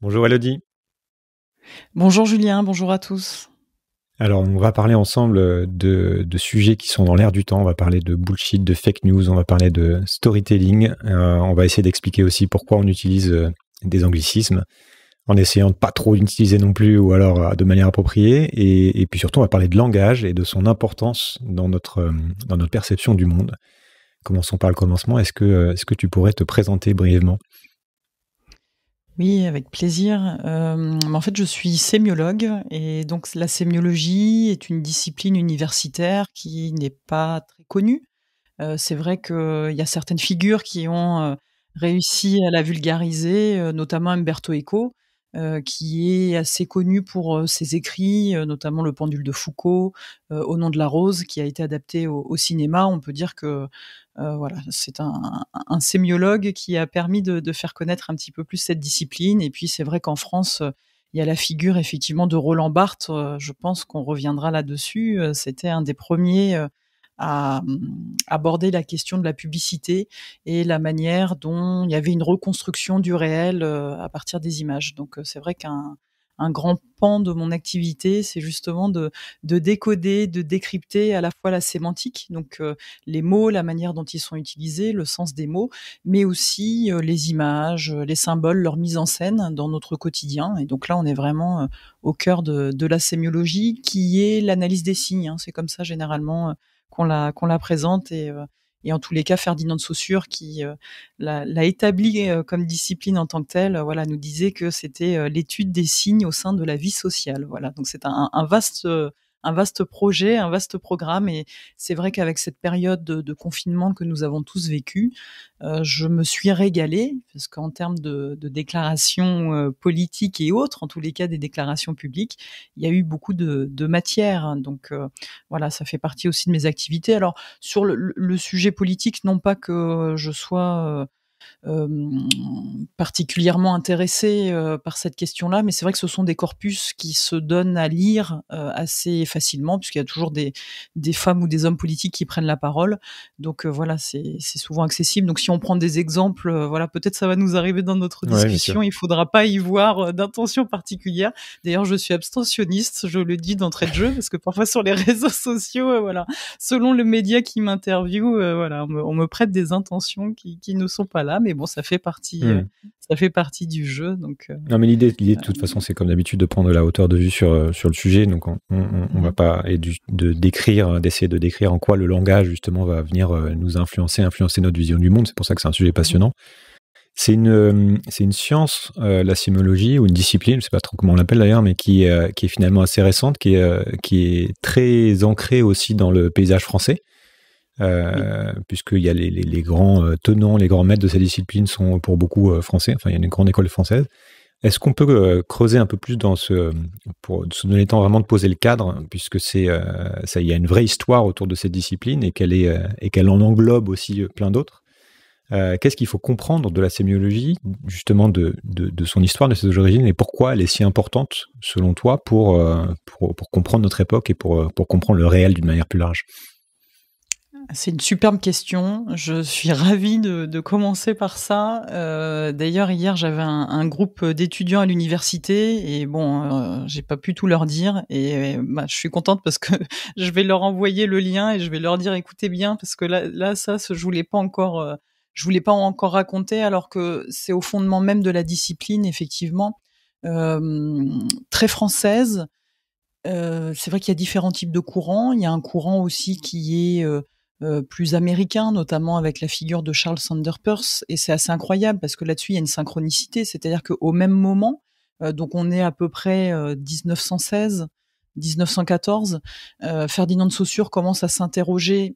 Bonjour Elodie. Bonjour Julien, bonjour à tous. Alors, on va parler ensemble euh, de, sujets qui sont dans l'air du temps. On va parler de bullshit, de fake news, on va parler de storytelling. Euh, on va essayer d'expliquer aussi pourquoi on utilise euh, des anglicismes en essayant de pas trop l'utiliser non plus ou alors de manière appropriée. Et, puis surtout, on va parler de langage et de son importance dans notre, dans notre perception du monde. Commençons par le commencement. que, est-ce que tu pourrais te présenter brièvement oui, avec plaisir. Euh, en fait, je suis sémiologue et donc la sémiologie est une discipline universitaire qui n'est pas très connue. Euh, c'est vrai qu'il euh, y a certaines figures qui ont réussi à la vulgariser, notamment Umberto Eco, qui est assez connu pour ses écrits, notamment Le pendule de Foucault, Au nom de la rose, qui a été adapté au cinéma. On peut dire que euh, voilà, c'est un, sémiologue qui a permis de, de, faire connaître un petit peu plus cette discipline. Et puis c'est vrai qu'en France, il y a la figure effectivement de Roland Barthes. Euh, je pense qu'on reviendra là-dessus. Euh, c'était un des premiers à mm, aborder la question de la publicité et la manière dont il y avait une reconstruction du réel à partir des images. Donc c'est vrai qu'un un grand pan de mon activité, c'est justement de, décoder, de décrypter à la fois la sémantique, donc euh, les mots, la manière dont ils sont utilisés, le sens des mots, mais aussi euh, les images, euh, les symboles, leur mise en scène dans notre quotidien. Et donc là, on est vraiment au cœur de, la sémiologie qui est l'analyse des signes. Hein. C'est comme ça généralement qu'on la, qu'on la présente et, et en tous les cas, Ferdinand de Saussure, qui euh, l'a établi euh, comme discipline en tant que telle, voilà, nous disait que c'était euh, l'étude des signes au sein de la vie sociale. Voilà, donc c'est un, vaste un vaste projet, un vaste programme. Et c'est vrai qu'avec cette période de, confinement que nous avons tous vécu, euh, je me suis régalée parce qu'en termes de, déclarations euh, politiques et autres, en tous les cas des déclarations publiques, il y a eu beaucoup de, de matière. Donc euh, voilà, ça fait partie aussi de mes activités. Alors sur le sujet politique, non pas que je sois particulièrement intéressés par cette question-là, mais c'est vrai que ce sont des corpus qui se donnent à lire assez facilement, puisqu'il y a toujours des, des, femmes ou des hommes politiques qui prennent la parole. Donc voilà, c'est souvent accessible. Donc si on prend des exemples, voilà, peut-être ça va nous arriver dans notre discussion. il il faudra pas y voir d'intention particulière. D'ailleurs, je suis abstentionniste, je le dis d'entrée de jeu, parce que parfois sur les réseaux sociaux, voilà, selon le média qui m'interviewe, voilà, on me, prête des intentions qui, qui ne sont pas là mais bon, ça fait partie, hmm. euh, ça fait partie du jeu. Donc, euh, non, mais l'idée, de toute euh, façon, c'est comme d'habitude de prendre la hauteur de vue sur, sur le sujet. Donc, on, va pas et de décrire, d'essayer de décrire en quoi le langage justement va venir nous influencer, influencer notre vision du monde. C'est pour ça que c'est un sujet passionnant. C'est une, c'est une science, la symologie ou une discipline, je ne sais pas trop comment on l'appelle d'ailleurs, mais qui, qui est finalement assez récente, qui qui est très ancrée aussi dans le paysage français. Euh, puisqu'il y a les, grands euh, tenants, les grands maîtres de cette discipline sont pour beaucoup euh, français, enfin il y a une grande école française. Est-ce qu'on peut creuser un peu plus dans ce, pour se donner le temps vraiment de poser le cadre, puisque c'est, ça, il y a une vraie histoire autour de cette discipline et qu'elle et qu'elle en englobe aussi plein d'autres. qu'est-ce qu'il faut comprendre de la sémiologie, justement de, son histoire, de ses origines, et pourquoi elle est si importante, selon toi, pour, pour, comprendre notre époque et pour comprendre le réel d'une manière plus large c'est une superbe question. Je suis ravie de, commencer par ça. Euh, d'ailleurs, hier, j'avais un, un, groupe d'étudiants à l'université et bon, euh, j'ai pas pu tout leur dire et euh, bah, je suis contente parce que je vais leur envoyer le lien et je vais leur dire écoutez bien parce que là, là, ça, je voulais pas encore, euh, je voulais pas encore raconter alors que c'est au fondement même de la discipline, effectivement, très française. c'est vrai qu'il y a différents types de courants. Il y a un courant aussi qui est euh, plus américain, notamment avec la figure de Charles Sander Peirce. Et c'est assez incroyable parce que là-dessus, il y a une synchronicité, c'est-à-dire qu'au même moment, euh, donc on est à peu près 1916, euh, 1914, Ferdinand de Saussure commence à s'interroger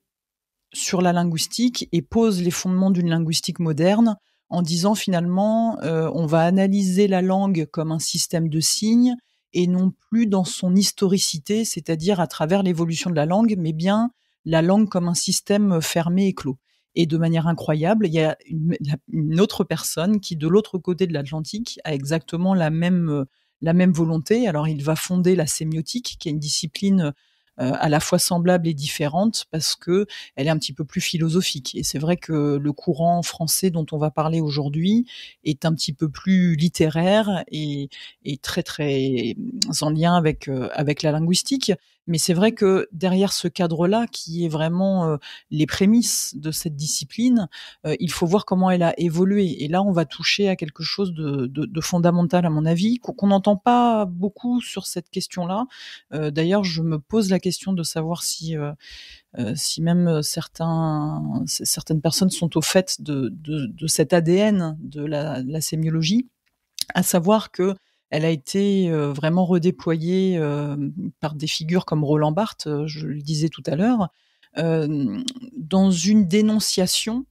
sur la linguistique et pose les fondements d'une linguistique moderne en disant finalement, on va analyser la langue comme un système de signes et non plus dans son historicité, c'est-à-dire à travers l'évolution de la langue, mais bien la langue comme un système euh, fermé et clos. Et de manière incroyable, il y a une, autre personne qui, de l'autre côté de l'Atlantique, a exactement la même, euh, la même volonté. Alors, il va fonder la sémiotique, qui est une discipline euh, à la fois semblable et différente parce que elle est un petit peu plus philosophique. Et c'est vrai que le courant français dont on va parler aujourd'hui est un petit peu plus littéraire et, très très en lien avec avec la linguistique. Mais c'est vrai que derrière ce cadre-là, qui est vraiment les prémices de cette discipline, il faut voir comment elle a évolué. Et là, on va toucher à quelque chose de, fondamental, à mon avis, qu'on n'entend pas beaucoup sur cette question-là. D'ailleurs, je me pose la question de savoir si... Euh, si même certains, certaines personnes sont au fait de, cet ADN de la, de la sémiologie, à savoir que elle a été euh, vraiment redéployée euh, par des figures comme Roland Barthes, euh, je le disais tout à l'heure, dans une dénonciation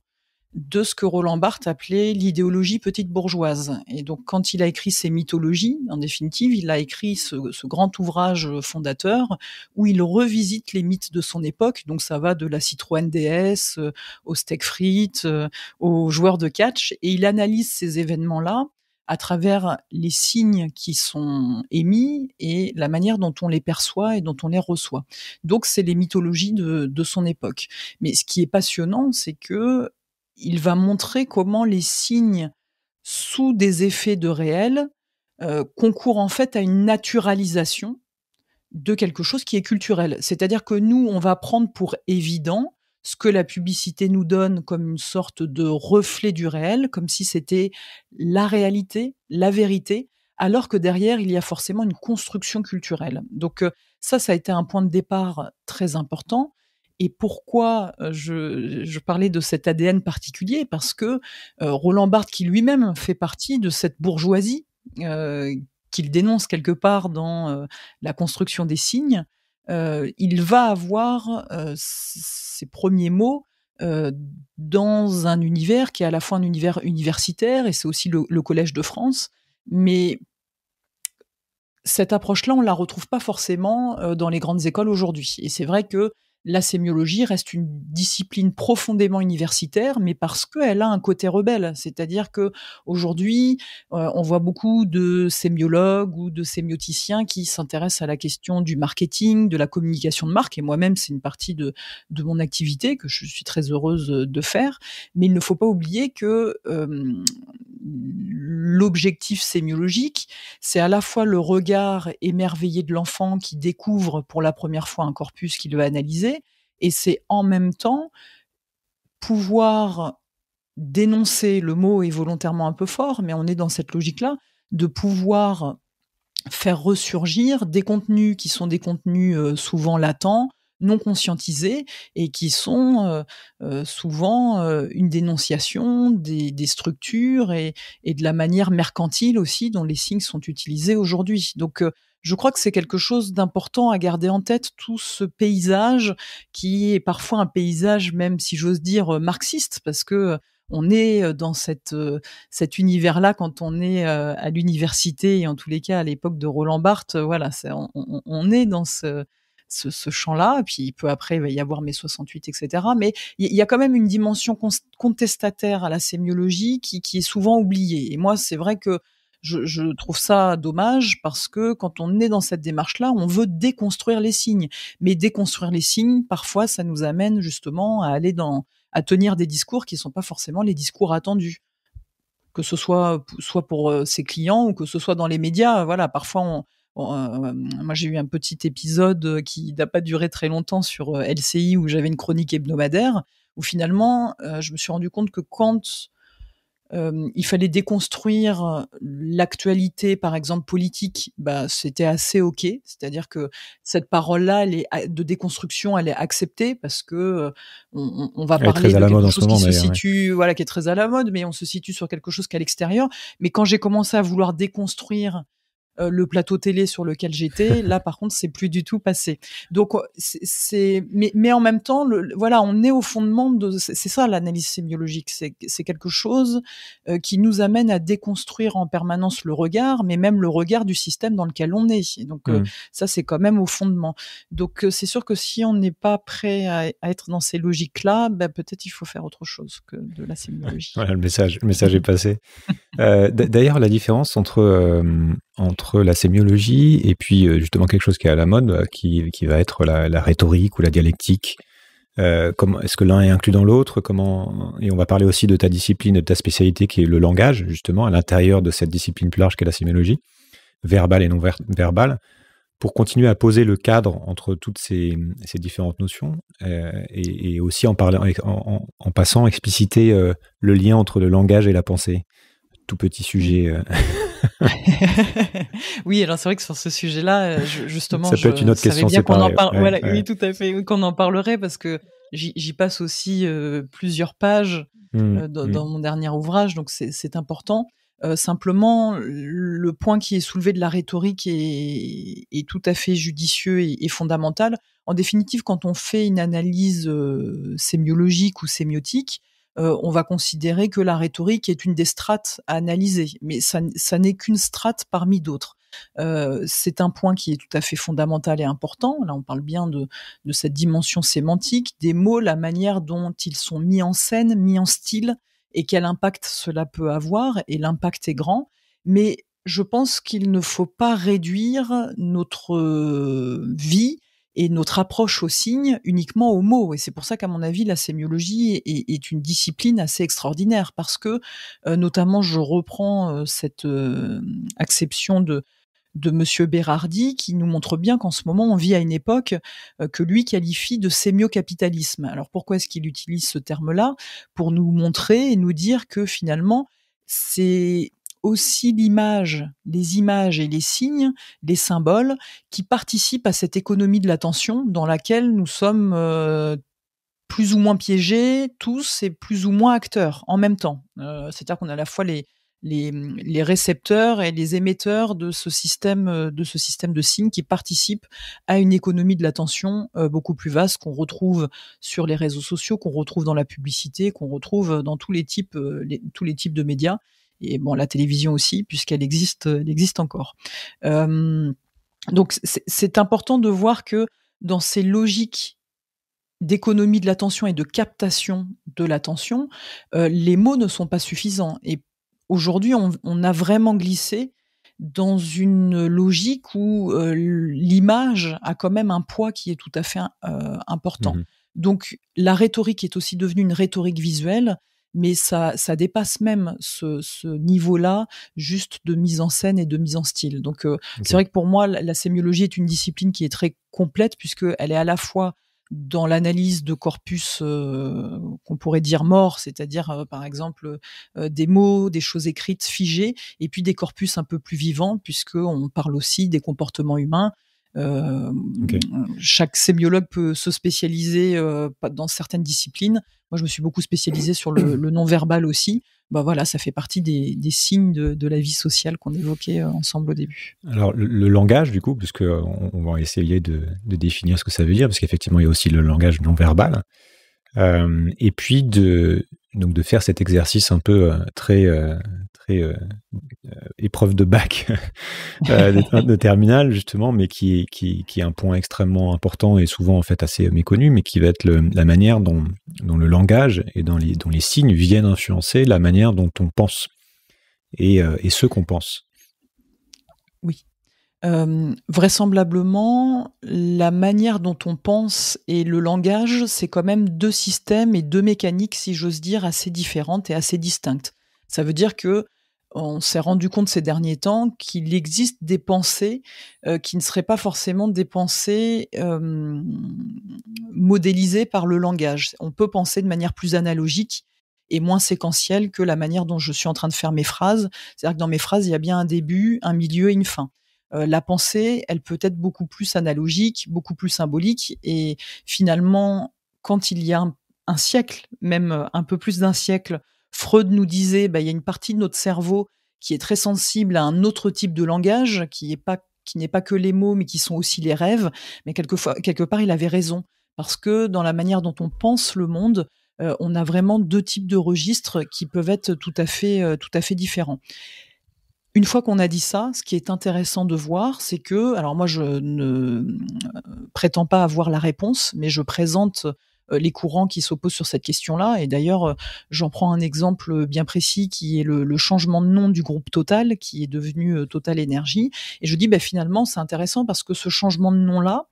de ce que Roland Barthes appelait l'idéologie petite bourgeoise. Et donc, quand il a écrit ses mythologies, en définitive, il a écrit ce, grand ouvrage fondateur où il revisite les mythes de son époque. Donc, ça va de la Citroën DS, au steak frites, aux joueurs de catch, et il analyse ces événements-là à travers les signes qui sont émis et la manière dont on les perçoit et dont on les reçoit. Donc c'est les mythologies de, son époque. Mais ce qui est passionnant, c'est que il va montrer comment les signes sous des effets de réel euh, concourent en fait à une naturalisation de quelque chose qui est culturel. C'est-à-dire que nous, on va prendre pour évident ce que la publicité nous donne comme une sorte de reflet du réel, comme si c'était la réalité, la vérité, alors que derrière, il y a forcément une construction culturelle. Donc euh, ça, ça a été un point de départ très important. Et pourquoi euh, je, parlais de cet ADN particulier Parce que euh, Roland Barthes, qui lui-même fait partie de cette bourgeoisie qu'il dénonce quelque part dans la construction des signes, euh, il va avoir euh, ses premiers mots euh, dans un univers qui est à la fois un univers universitaire, et c'est aussi le, Collège de France, mais cette approche-là, on la retrouve pas forcément dans les grandes écoles aujourd'hui. Et c'est vrai que la sémiologie reste une discipline profondément universitaire, mais parce qu'elle a un côté rebelle. C'est-à-dire que aujourd'hui, euh, on voit beaucoup de sémiologues ou de sémioticiens qui s'intéressent à la question du marketing, de la communication de marque. Et moi-même, c'est une partie de, mon activité que je suis très heureuse de faire. Mais il ne faut pas oublier que euh, l'objectif sémiologique, c'est à la fois le regard émerveillé de l'enfant qui découvre pour la première fois un corpus qu'il va analyser, et c'est en même temps pouvoir dénoncer, le mot est volontairement un peu fort, mais on est dans cette logique-là, de pouvoir faire ressurgir des contenus qui sont des contenus euh, souvent latents, non conscientisés et qui sont euh, euh, souvent euh, une dénonciation des, structures et, de la manière mercantile aussi dont les signes sont utilisés aujourd'hui. Donc je crois que c'est quelque chose d'important à garder en tête, tout ce paysage qui est parfois un paysage, même si j'ose dire, marxiste, parce que on est dans cette, cet univers-là quand on est à l'université et en tous les cas à l'époque de Roland Barthes. Voilà, on, on, est dans ce, ce, champ-là. Puis peu après, il va y avoir mes 68, etc. Mais il y a quand même une dimension contestataire à la sémiologie qui, est souvent oubliée. Et moi, c'est vrai que je, trouve ça dommage parce que quand on est dans cette démarche-là, on veut déconstruire les signes. Mais déconstruire les signes, parfois, ça nous amène justement à aller dans, à tenir des discours qui ne sont pas forcément les discours attendus. Que ce soit, soit pour euh, ses clients ou que ce soit dans les médias, voilà, parfois on, euh, euh, moi, j'ai eu un petit épisode euh, qui n'a pas duré très longtemps sur LCI où j'avais une chronique hebdomadaire où finalement, je me suis rendu compte que quand il fallait déconstruire l'actualité, par exemple politique, bah, c'était assez ok. C'est-à-dire que cette parole-là, de déconstruction, elle est acceptée parce que on, va parler de quelque chose qui se situe, voilà, qui est très à la mode, mais on se situe sur quelque chose qu'à l'extérieur. Mais quand j'ai commencé à vouloir déconstruire euh, le plateau télé sur lequel j'étais, là par contre c'est plus du tout passé. Donc euh, c'est mais, mais en même temps voilà on est au fondement de c'est ça l'analyse sémiologique c'est quelque chose euh, qui nous amène à déconstruire en permanence le regard mais même le regard du système dans lequel on est. donc mm. ça c'est quand même au fondement. Donc c'est sûr que si on n'est pas prêt à, être dans ces logiques là, ben, bah, peut-être il faut faire autre chose que de la sémiologie. Voilà, le message le message est passé. D'ailleurs la différence entre entre la sémiologie et puis euh, justement quelque chose qui est à la mode, euh, qui, qui va être la, la, rhétorique ou la dialectique. Euh, est-ce que l'un est inclus dans l'autre Comment Et on va parler aussi de ta discipline, de ta spécialité qui est le langage, justement, à l'intérieur de cette discipline plus large qu'est la sémiologie, verbale et non verbale, pour continuer à poser le cadre entre toutes ces, ces différentes notions euh, et, aussi en, parlant, en, passant expliciter le lien entre le langage et la pensée. Tout petit sujet. oui, alors c'est vrai que sur ce sujet-là, euh, justement, ça peut je être une autre question bien qu'on en oui, tout à fait, qu'on en parlerait parce que j'y passe aussi euh, plusieurs pages mmh, euh, mmh. dans, mon dernier ouvrage, donc c'est important. simplement, le point qui est soulevé de la rhétorique est, est tout à fait judicieux et, fondamental. En définitive, quand on fait une analyse sémiologique ou sémiotique, euh, on va considérer que la rhétorique est une des strates à analyser, mais ça, n'est qu'une strate parmi d'autres. Euh, c'est un point qui est tout à fait fondamental et important. Là, on parle bien de, de, cette dimension sémantique, des mots, la manière dont ils sont mis en scène, mis en style, et quel impact cela peut avoir, et l'impact est grand. Mais je pense qu'il ne faut pas réduire notre euh, vie et notre approche au signe uniquement aux mots. Et c'est pour ça qu'à mon avis, la sémiologie est, une discipline assez extraordinaire parce que, euh, notamment, je reprends euh, cette euh, acception de de Monsieur Bérardi qui nous montre bien qu'en ce moment, on vit à une époque que lui qualifie de sémiocapitalisme. Alors pourquoi est-ce qu'il utilise ce terme-là Pour nous montrer et nous dire que finalement, c'est aussi l'image, les images et les signes, les symboles qui participent à cette économie de l'attention dans laquelle nous sommes euh, plus ou moins piégés tous et plus ou moins acteurs en même temps. Euh, c'est-à-dire qu'on a à la fois les, les, les, récepteurs et les émetteurs de ce système euh, de ce système de signes qui participent à une économie de l'attention beaucoup plus vaste qu'on retrouve sur les réseaux sociaux, qu'on retrouve dans la publicité, qu'on retrouve dans tous les types tous les types de médias et bon la télévision aussi puisqu'elle existe, euh, elle existe encore. Euh, donc c'est important de voir que dans ces logiques d'économie de l'attention et de captation de l'attention, euh, les mots ne sont pas suffisants. Et aujourd'hui, on, a vraiment glissé dans une logique où l'image a quand même un poids qui est tout à fait important. Mmh donc la rhétorique est aussi devenue une rhétorique visuelle mais ça, ça dépasse même ce, ce niveau-là juste de mise en scène et de mise en style. Donc euh, c'est vrai que pour moi, la, sémiologie est une discipline qui est très complète puisqu'elle est à la fois dans l'analyse de corpus euh, qu'on pourrait dire morts, c'est-à-dire euh, par exemple des mots, des choses écrites figées, et puis des corpus un peu plus vivants, puisqu'on parle aussi des comportements humains, euh, chaque sémiologue peut se spécialiser euh, dans certaines disciplines. Moi, je me suis beaucoup spécialisé sur le, non-verbal aussi. Ben voilà, ça fait partie des, signes de, la vie sociale qu'on évoquait euh, ensemble au début. Alors, le, langage, du coup, puisqu'on on va essayer de, définir ce que ça veut dire, parce qu'effectivement, il y a aussi le langage non-verbal. Euh, et puis de, donc de faire cet exercice un peu euh, très, euh, très épreuve de bac de, de terminal, justement, mais qui, qui, qui, est un point extrêmement important et souvent en fait assez méconnu, mais qui va être la manière dont, dont, le langage et dans les, dont les signes viennent influencer la manière dont on pense et, et ce qu'on pense. Oui. Euh, vraisemblablement, la manière dont on pense et le langage, c'est quand même deux systèmes et deux mécaniques, si j'ose dire, assez différentes et assez distinctes. Ça veut dire que on s'est rendu compte ces derniers temps qu'il existe des pensées euh, qui ne seraient pas forcément des pensées euh, modélisées par le langage. On peut penser de manière plus analogique et moins séquentielle que la manière dont je suis en train de faire mes phrases. C'est-à-dire que dans mes phrases, il y a bien un début, un milieu et une fin. Euh, la pensée, elle peut être beaucoup plus analogique, beaucoup plus symbolique. Et finalement, quand il y a un, siècle, même euh, un peu plus d'un siècle, Freud nous disait, bah, il y a une partie de notre cerveau qui est très sensible à un autre type de langage, qui n'est pas, que les mots, mais qui sont aussi les rêves. Mais quelquefois, quelque part, il avait raison parce que dans la manière dont on pense le monde, euh, on a vraiment deux types de registres qui peuvent être tout à fait, tout à fait différents. Une fois qu'on a dit ça, ce qui est intéressant de voir, c'est que, alors moi je ne euh, prétends pas avoir la réponse, mais je présente euh, les courants qui s'opposent sur cette question-là. Et d'ailleurs, euh, j'en prends un exemple bien précis qui est le, changement de nom du groupe Total, qui est devenu Total Énergie, Et je dis, bah, finalement, c'est intéressant parce que ce changement de nom-là,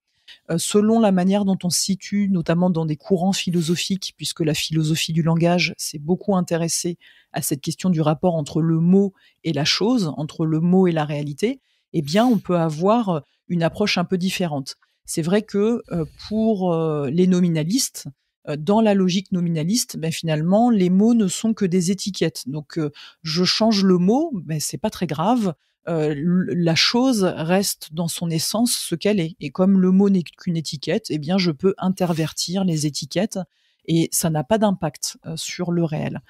euh, selon la manière dont on se situe, notamment dans des courants philosophiques, puisque la philosophie du langage s'est beaucoup intéressée à cette question du rapport entre le mot et la chose, entre le mot et la réalité, eh bien, on peut avoir euh, une approche un peu différente. C'est vrai que euh, pour les nominalistes, dans la logique nominaliste, ben, finalement, les mots ne sont que des étiquettes. Donc, je change le mot, mais ce n'est pas très grave. Euh, la chose reste dans son essence ce qu'elle est. Et comme le mot n'est qu'une étiquette, eh bien, je peux intervertir les étiquettes et ça n'a pas d'impact euh, sur le réel.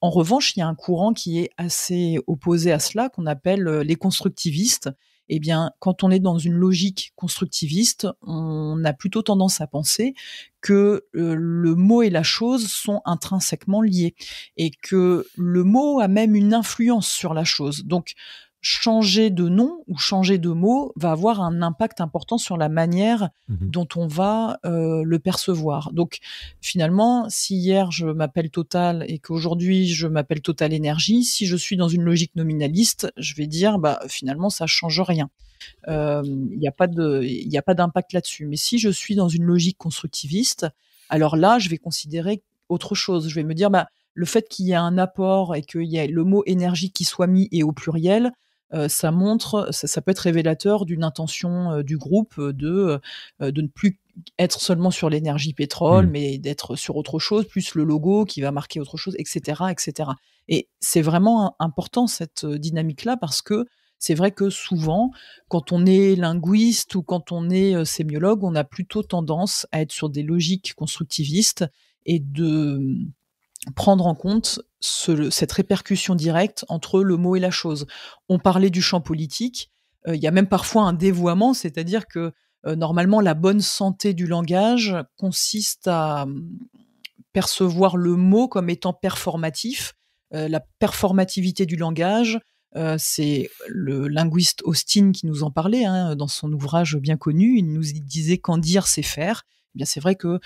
En revanche, il y a un courant qui est assez opposé à cela, qu'on appelle euh, les constructivistes. Eh bien, quand on est dans une logique constructiviste, on a plutôt tendance à penser que le mot et la chose sont intrinsèquement liés et que le mot a même une influence sur la chose. Donc, changer de nom ou changer de mot va avoir un impact important sur la manière mhm. dont on va euh, le percevoir. Donc finalement, si hier je m'appelle Total et qu'aujourd'hui je m'appelle Total Énergie, si je suis dans une logique nominaliste, je vais dire bah finalement ça change rien. Il euh, n'y a pas d'impact là-dessus. Mais si je suis dans une logique constructiviste, alors là je vais considérer autre chose. Je vais me dire bah le fait qu'il y ait un apport et qu'il y ait le mot énergie qui soit mis et au pluriel, euh, ça montre, ça, peut être révélateur d'une intention euh, du groupe euh, de, de ne plus être seulement sur l'énergie pétrole, mmh. mais d'être sur autre chose, plus le logo qui va marquer autre chose, etc., etc. Et c'est vraiment important cette dynamique-là parce que c'est vrai que souvent, quand on est linguiste ou quand on est sémiologue, on a plutôt tendance à être sur des logiques constructivistes et de prendre en compte cette répercussion directe entre le mot et la chose. On parlait du champ politique, euh, il y a même parfois un dévoiement, c'est-à-dire que euh, normalement la bonne santé du langage consiste à hum, percevoir le mot comme étant performatif. Euh, la performativité du langage, c'est le linguiste Austin qui nous en parlait hein, dans son ouvrage bien connu, il nous disait qu'en dire c'est faire, c'est vrai que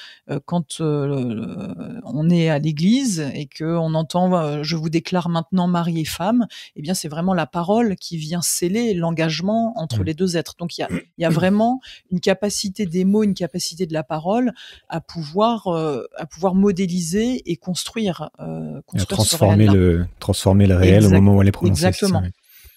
quand on est à l'église et que on entend je vous déclare maintenant mari et femme, eh bien c'est vraiment la parole qui vient sceller l'engagement entre mmh. les deux êtres. Donc il y a, vraiment une capacité des mots, une capacité de la parole à pouvoir à pouvoir modéliser et construire, transformer le transformer le réel au moment où elle est prononcée. Exactement.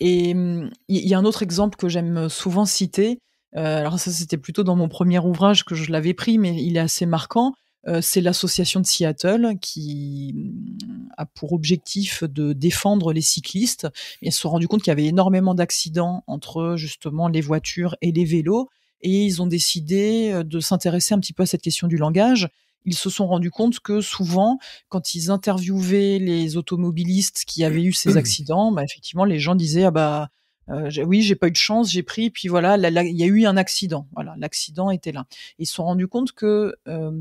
Et mmh, il y a un autre exemple que j'aime souvent citer, euh, alors ça, c'était plutôt dans mon premier ouvrage que je l'avais pris, mais il est assez marquant. Euh, c'est l'association de Seattle qui mm, a pour objectif de défendre les cyclistes. Ils se sont rendus compte qu'il y avait énormément d'accidents entre justement les voitures et les vélos. Et ils ont décidé euh, de s'intéresser un petit peu à cette question du langage ils se sont rendus compte que souvent, quand ils interviewaient les automobilistes qui avaient eu ces accidents, bah, effectivement, les gens disaient ah bah euh, oui, j'ai pas eu de chance, j'ai pris, puis voilà, il y a eu un accident. Voilà, l'accident était là. Ils se sont rendus compte que euh,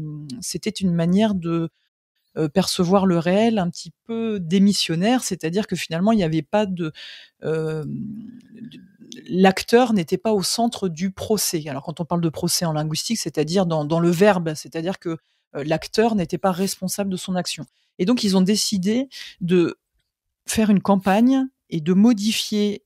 c'était une manière de euh, percevoir le réel un petit peu démissionnaire, c'est-à-dire que finalement il n'y avait pas euh, de, l'acteur n'était pas au centre du procès. Alors quand on parle de procès en linguistique, c'est-à-dire dans, dans, le verbe, c'est-à-dire que l'acteur n'était pas responsable de son action. Et donc ils ont décidé de faire une campagne et de modifier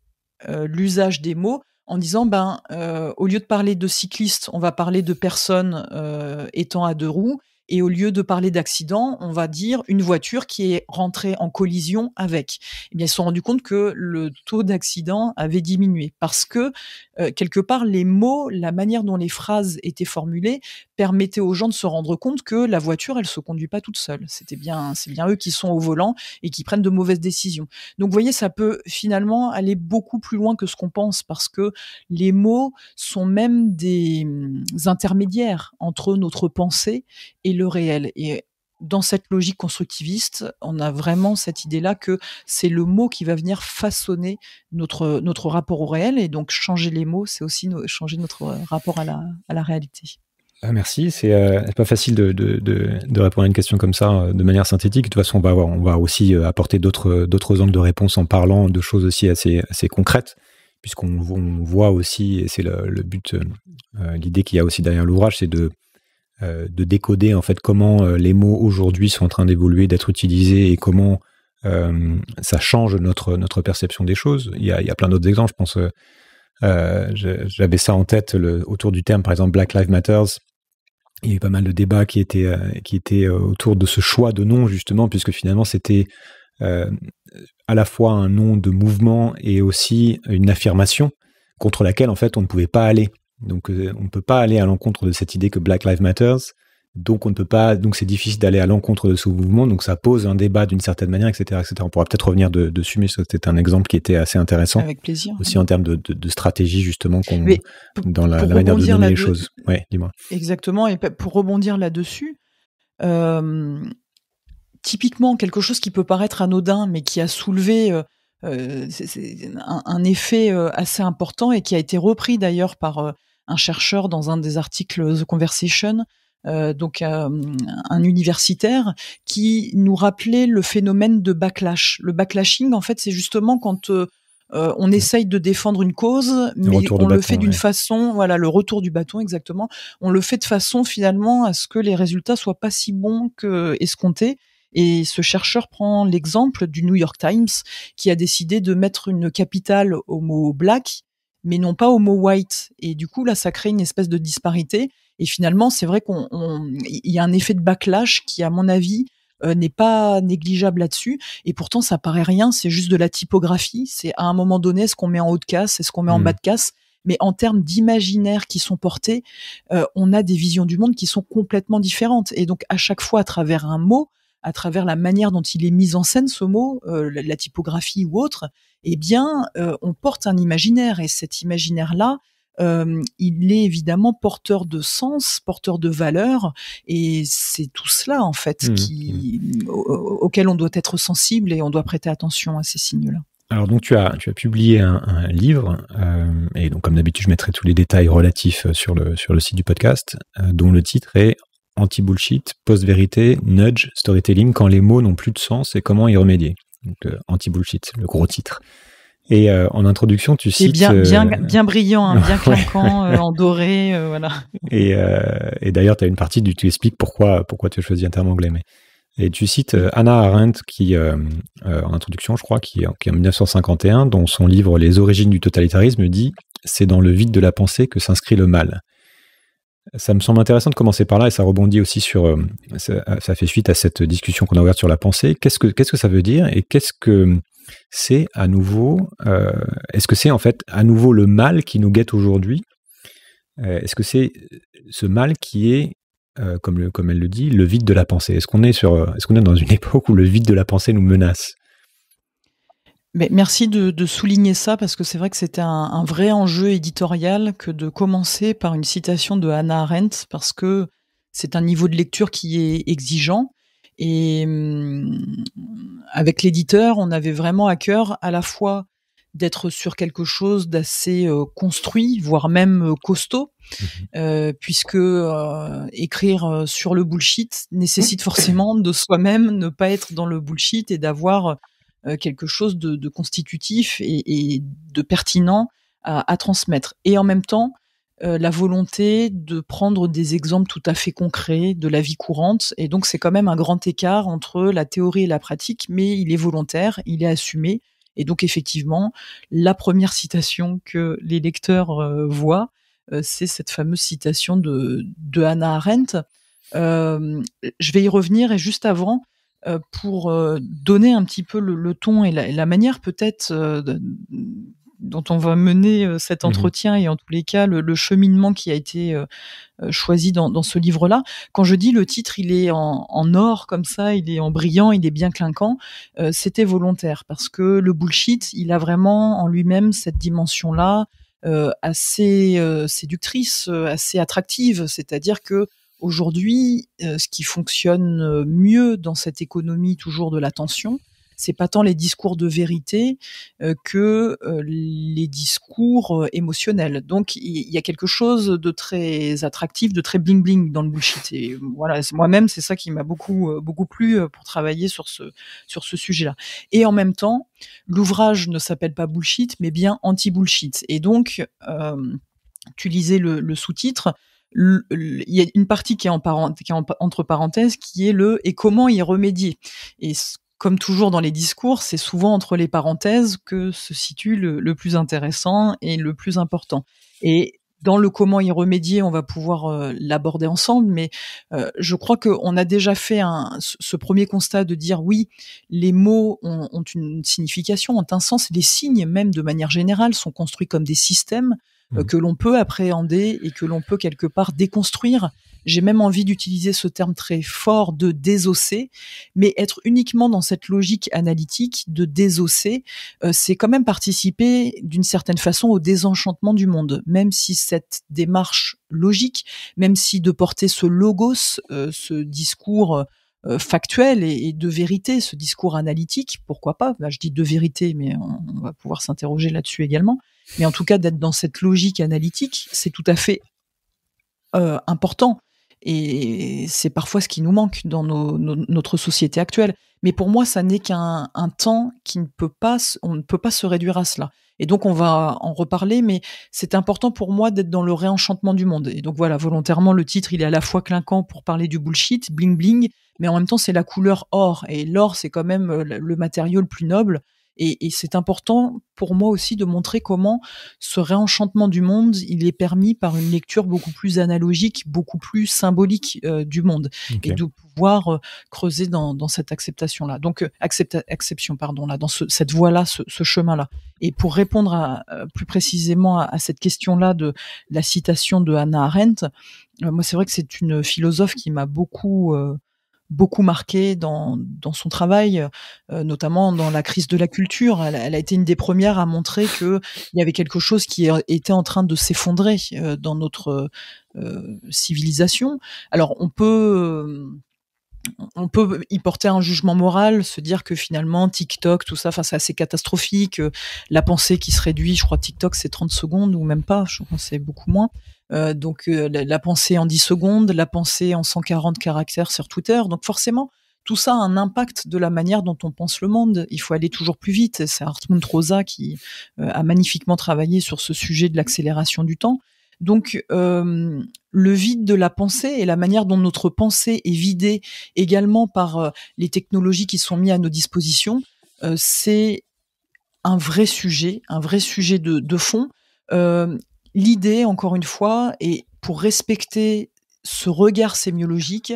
euh, l'usage des mots en disant ben euh, au lieu de parler de cyclistes, on va parler de personnes euh, étant à deux roues et au lieu de parler d'accident, on va dire une voiture qui est rentrée en collision avec. Eh bien, ils se sont rendus compte que le taux d'accident avait diminué parce que quelque part les mots, la manière dont les phrases étaient formulées permettait aux gens de se rendre compte que la voiture, elle se conduit pas toute seule. C'était bien, c'est bien eux qui sont au volant et qui prennent de mauvaises décisions. Donc, vous voyez, ça peut finalement aller beaucoup plus loin que ce qu'on pense parce que les mots sont même des hum, intermédiaires entre notre pensée et le réel. Et dans cette logique constructiviste, on a vraiment cette idée-là que c'est le mot qui va venir façonner notre, notre rapport au réel. Et donc, changer les mots, c'est aussi changer notre euh, rapport à la, à la réalité. Ah, merci, euh, c'est pas facile de, répondre à une question comme ça euh, de manière synthétique. De toute façon, on va, on va aussi euh, apporter d'autres angles de réponse en parlant de choses aussi assez, assez concrètes, puisqu'on voit aussi, et c'est le, but, l'idée qu'il y a aussi derrière l'ouvrage, c'est de, de décoder en fait comment les mots aujourd'hui sont en train d'évoluer, d'être utilisés et comment ça change notre, notre perception des choses. Il y a, plein d'autres exemples, je pense. j'avais ça en tête autour du terme, par exemple, Black Lives Matters il y a eu pas mal de débats qui étaient, euh, qui étaient euh, autour de ce choix de nom, justement, puisque finalement, c'était euh, à la fois un nom de mouvement et aussi une affirmation contre laquelle, en fait, on ne pouvait pas aller. Donc, on ne peut pas aller à l'encontre de cette idée que Black Lives Matters, donc on ne peut pas, donc c'est difficile d'aller à l'encontre de ce mouvement. Donc ça pose un débat d'une certaine manière, etc., etc. On pourra peut-être revenir de, dessus, mais c'était un exemple qui était assez intéressant. Avec plaisir. Aussi en termes de, stratégie justement qu'on dans la, manière de donner les choses. Exactement. Et pour rebondir là-dessus, euh, typiquement quelque chose qui peut paraître anodin, mais qui a soulevé euh, euh, un, effet assez important et qui a été repris d'ailleurs par un chercheur dans un des articles The Conversation euh, donc euh, un universitaire, qui nous rappelait le phénomène de backlash. Le backlashing, en fait, c'est justement quand euh, on essaye de défendre une cause, mais on le fait d'une façon, voilà, le retour du bâton exactement. On le fait de façon finalement à ce que les résultats soient pas si bons que escomptés. Et ce chercheur prend l'exemple du New York Times qui a décidé de mettre une capitale au mot black, mais non pas au mot white. Et du coup, là, ça crée une espèce de disparité. Et finalement, c'est vrai qu'on y a un effet de backlash qui, à mon avis, euh, n'est pas négligeable là-dessus. Et pourtant, ça paraît rien. C'est juste de la typographie. C'est à un moment donné, ce qu'on met en haut de casse, est-ce qu'on met en hmm. bas de casse mais en termes d'imaginaire qui sont portés, euh, on a des visions du monde qui sont complètement différentes. Et donc à chaque fois, à travers un mot, à travers la manière dont il est mis en scène, ce mot, euh, la, typographie ou autre, eh bien, on porte un imaginaire. Et cet imaginaire-là, euh, il est évidemment porteur de sens, porteur de valeur, et c'est tout cela en fait mmh, mmh. auquel on doit être sensible et on doit prêter attention à ces signes-là. Alors donc tu as publié un, livre euh, et donc comme d'habitude je mettrai tous les détails relatifs euh, sur le sur le site du podcast dont le titre est anti-bullshit, post-vérité, nudge, storytelling quand les mots n'ont plus de sens et comment y remédier. Donc anti-bullshit, le gros titre. Et euh, en introduction, tu cites bien, bien, euh, bien brillant, hein, bien claquant, euh, en doré, voilà. Et, d'ailleurs, tu as une partie où tu expliques pourquoi pourquoi tu as choisi un terme anglais. Mais et tu cites Anna Arendt, qui en introduction, je crois, qui, qui, en 1951, dont son livre Les origines du totalitarisme dit c'est dans le vide de la pensée que s'inscrit le mal. Ça me semble intéressant de commencer par là et ça rebondit aussi sur. Ça, ça fait suite à cette discussion qu'on a ouverte sur la pensée. Qu'est-ce que, qu'est-ce que ça veut dire et qu'est-ce que c'est à nouveau, euh, est-ce que c'est en fait à nouveau le mal qui nous guette aujourd'hui euh, Est-ce que c'est ce mal qui est, euh, comme, comme elle le dit, le vide de la pensée Est-ce qu'on est, est, qu'on est dans une époque où le vide de la pensée nous menace mais merci de, souligner ça parce que c'est vrai que c'était un, vrai enjeu éditorial que de commencer par une citation de Hannah Arendt parce que c'est un niveau de lecture qui est exigeant et mmh, avec l'éditeur, on avait vraiment à cœur à la fois d'être sur quelque chose d'assez euh, construit, voire même euh, costaud, mmh euh, puisque écrire sur le bullshit nécessite forcément de soi-même ne pas être dans le bullshit et d'avoir quelque chose de, constitutif et, de pertinent à transmettre. Et en même temps, euh, la volonté de prendre des exemples tout à fait concrets de la vie courante. Et donc c'est quand même un grand écart entre la théorie et la pratique, mais il est volontaire, il est assumé. Et donc effectivement, la première citation que les lecteurs euh, voient, euh, c'est cette fameuse citation de, de Hannah Arendt. je vais y revenir et juste avant, pour donner un petit peu le, ton et la, la manière peut-être dont on va mener euh, cet mhm. entretien et en tous les cas le, cheminement qui a été euh, euh, choisi dans, ce livre-là. Quand je dis le titre, il est en, or comme ça, il est en brillant, il est bien clinquant, c'était volontaire parce que le bullshit, il a vraiment en lui-même cette dimension-là assez séductrice, assez attractive, c'est-à-dire que aujourd'hui, ce qui fonctionne mieux dans cette économie toujours de l'attention, c'est pas tant les discours de vérité euh, que euh, les discours euh, émotionnels. Donc il y, a quelque chose de très attractif, de très bling bling dans le bullshit. Et voilà, moi-même c'est ça qui m'a beaucoup beaucoup plu pour travailler sur ce sur ce sujet-là. Et en même temps, l'ouvrage ne s'appelle pas bullshit, mais bien anti-bullshit. Et donc tu lisais le, sous-titre, il y a une partie qui est, en entre parenthèses qui est le et comment y remédier. Et comme toujours dans les discours, c'est souvent entre les parenthèses que se situe le, plus intéressant et le plus important. Et dans le comment y remédier, on va pouvoir euh, l'aborder ensemble, mais euh, je crois qu'on a déjà fait ce premier constat de dire oui, les mots ont, une signification, ont un sens, les signes même de manière générale sont construits comme des systèmes euh, mmh. que l'on peut appréhender et que l'on peut quelque part déconstruire j'ai même envie d'utiliser ce terme très fort de désosser, mais être uniquement dans cette logique analytique de désosser, euh, c'est quand même participer d'une certaine façon au désenchantement du monde, même si cette démarche logique, même si de porter ce logos, euh, ce discours euh, factuel et, de vérité, ce discours analytique, pourquoi pas Je dis de vérité, mais on, va pouvoir s'interroger là-dessus également. Mais en tout cas, d'être dans cette logique analytique, c'est tout à fait important. Et c'est parfois ce qui nous manque dans notre société actuelle. Mais pour moi, ça n'est qu'un temps qui ne peut pas, on ne peut pas se réduire à cela. Et donc, on va en reparler, mais c'est important pour moi d'être dans le réenchantement du monde. Et donc, voilà, volontairement, le titre, il est à la fois clinquant pour parler du bullshit, bling bling, mais en même temps, c'est la couleur or. Et l'or, c'est quand même euh, le matériau le plus noble. Et, c'est important pour moi aussi de montrer comment ce réenchantement du monde, il est permis par une lecture beaucoup plus analogique, beaucoup plus symbolique euh, du monde, et de pouvoir euh, creuser dans, dans cette acceptation-là. Donc, euh, acceptation, pardon, là, dans ce, cette voie-là, ce, ce chemin-là. Et pour répondre à, plus précisément à, cette question-là de la citation de Hannah Arendt, moi, c'est vrai que c'est une philosophe qui m'a beaucoup beaucoup marqué dans, dans son travail, euh, notamment dans la crise de la culture. Elle, a été une des premières à montrer que il y avait quelque chose qui était en train de s'effondrer euh, dans notre euh, civilisation. Alors on peut on peut y porter un jugement moral, se dire que finalement TikTok, tout ça, enfin c'est assez catastrophique. La pensée qui se réduit, je crois TikTok c'est 30 secondes ou même pas, je pense c'est beaucoup moins. Euh, donc euh, la, pensée en 10 secondes, la pensée en 140 caractères sur Twitter. Donc forcément, tout ça a un impact de la manière dont on pense le monde. Il faut aller toujours plus vite. C'est Hartmut Rosa qui euh, a magnifiquement travaillé sur ce sujet de l'accélération du temps. Donc le vide de la pensée et la manière dont notre pensée est vidée également par les technologies qui sont mises à nos dispositions, c'est un vrai sujet, un vrai sujet de, de fond. L'idée, encore une fois, et pour respecter ce regard sémiologique,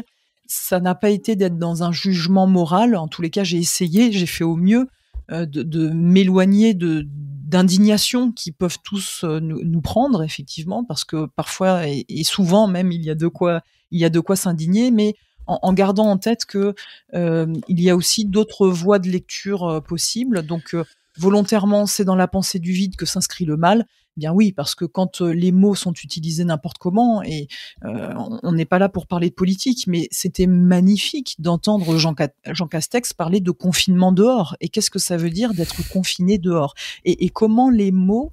ça n'a pas été d'être dans un jugement moral. En tous les cas, j'ai essayé, j'ai fait au mieux euh, de, m'éloigner de d'indignations qui peuvent tous euh, nous, prendre effectivement, parce que parfois et, souvent même il y a de quoi il y a de quoi s'indigner, mais en, gardant en tête que euh, il y a aussi d'autres voies de lecture possibles. Donc volontairement, c'est dans la pensée du vide que s'inscrit le mal, eh bien oui, parce que quand les mots sont utilisés n'importe comment, et on n'est pas là pour parler de politique, mais c'était magnifique d'entendre Jean, Castex parler de confinement dehors. Et qu'est-ce que ça veut dire d'être confiné dehors et, comment les mots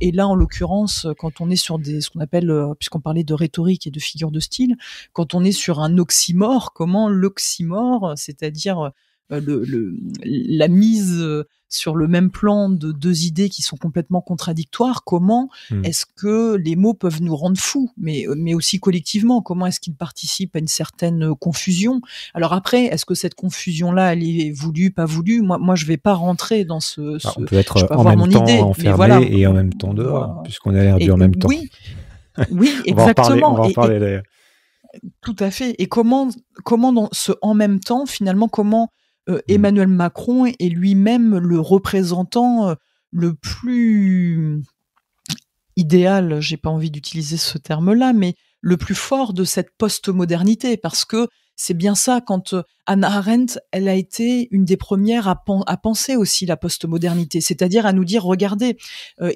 et là, en l'occurrence, quand on est sur des, ce qu'on appelle, puisqu'on parlait de rhétorique et de figure de style, quand on est sur un oxymore, comment l'oxymore, c'est-à-dire euh, la mise euh, sur le même plan de deux idées qui sont complètement contradictoires. Comment hmm. est-ce que les mots peuvent nous rendre fous, mais, euh, mais aussi collectivement Comment est-ce qu'ils participent à une certaine confusion Alors après, est-ce que cette confusion-là, elle est voulue, pas voulue Moi, moi, je vais pas rentrer dans ce. Bah, on peut être en même temps idée, enfermé voilà, et en même temps dehors, puisqu'on est à en même temps. Oui, oui, exactement. on en parler, d'ailleurs. Tout à fait. Et comment, comment dans ce en même temps, finalement, comment euh, mm. Emmanuel Macron est lui-même le représentant euh, le plus idéal, j'ai pas envie d'utiliser ce terme-là, mais le plus fort de cette postmodernité, parce que c'est bien ça, quand euh, Anne Arendt, elle a été une des premières à, penser aussi la postmodernité, c'est-à-dire à nous dire, regardez,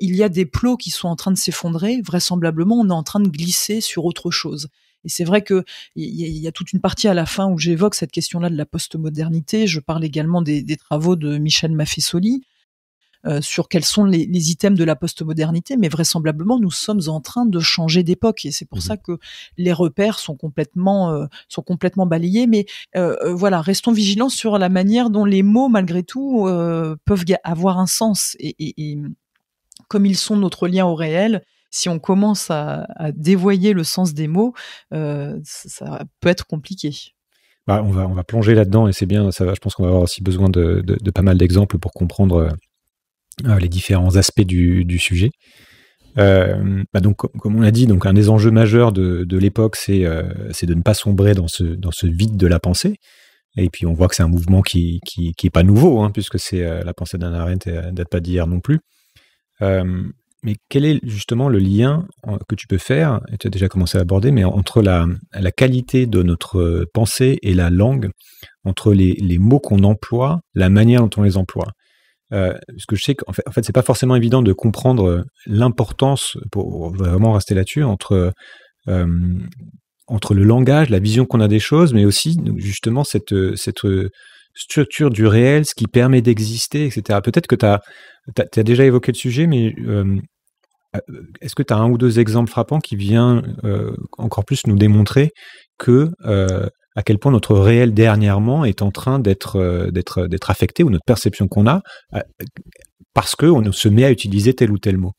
il y a des plots qui sont en train de s'effondrer, vraisemblablement on est en train de glisser sur autre chose. Et c'est vrai que il y, a toute une partie à la fin où j'évoque cette question-là de la postmodernité. Je parle également des, travaux de Michel Maffesoli. Euh, sur quels sont les, les items de la postmodernité, mais vraisemblablement nous sommes en train de changer d'époque et c'est pour mmh ça que les repères sont complètement euh, sont complètement balayés. Mais euh, voilà, restons vigilants sur la manière dont les mots malgré tout peuvent avoir un sens et, et, comme ils sont notre lien au réel, si on commence à, dévoyer le sens des mots, euh, ça, peut être compliqué. Bah, on, va, on va plonger là-dedans et c'est bien, ça va, je pense qu'on va avoir aussi besoin de, pas mal d'exemples pour comprendre euh, euh, les différents aspects du, sujet. Bah donc, comme on l'a dit, donc un des enjeux majeurs de, l'époque, c'est de ne pas sombrer dans ce, vide de la pensée. Et puis on voit que c'est un mouvement qui n'est est pas nouveau, hein, puisque c'est la pensée d'Anna Arendt date pas d'hier non plus. Mais quel est justement le lien euh, que tu peux faire, et tu as déjà commencé à aborder, mais entre la, qualité de notre euh, pensée et la langue, entre les, mots qu'on emploie, la manière dont on les emploie euh, Parce que je sais qu'en fait, en fait c'est pas forcément évident de comprendre euh, l'importance, pour vraiment rester là-dessus, entre, entre le langage, la vision qu'on a des choses, mais aussi justement cette, cette structure du réel, ce qui permet d'exister, etc. Peut-être que tu as tu as, déjà évoqué le sujet, mais euh, euh, est-ce que tu as un ou deux exemples frappants qui viennent euh, encore plus nous démontrer que à quel point notre réel dernièrement est en train d'être d'être d'être affecté ou notre perception qu'on a parce que on se met à utiliser tel ou tel mot.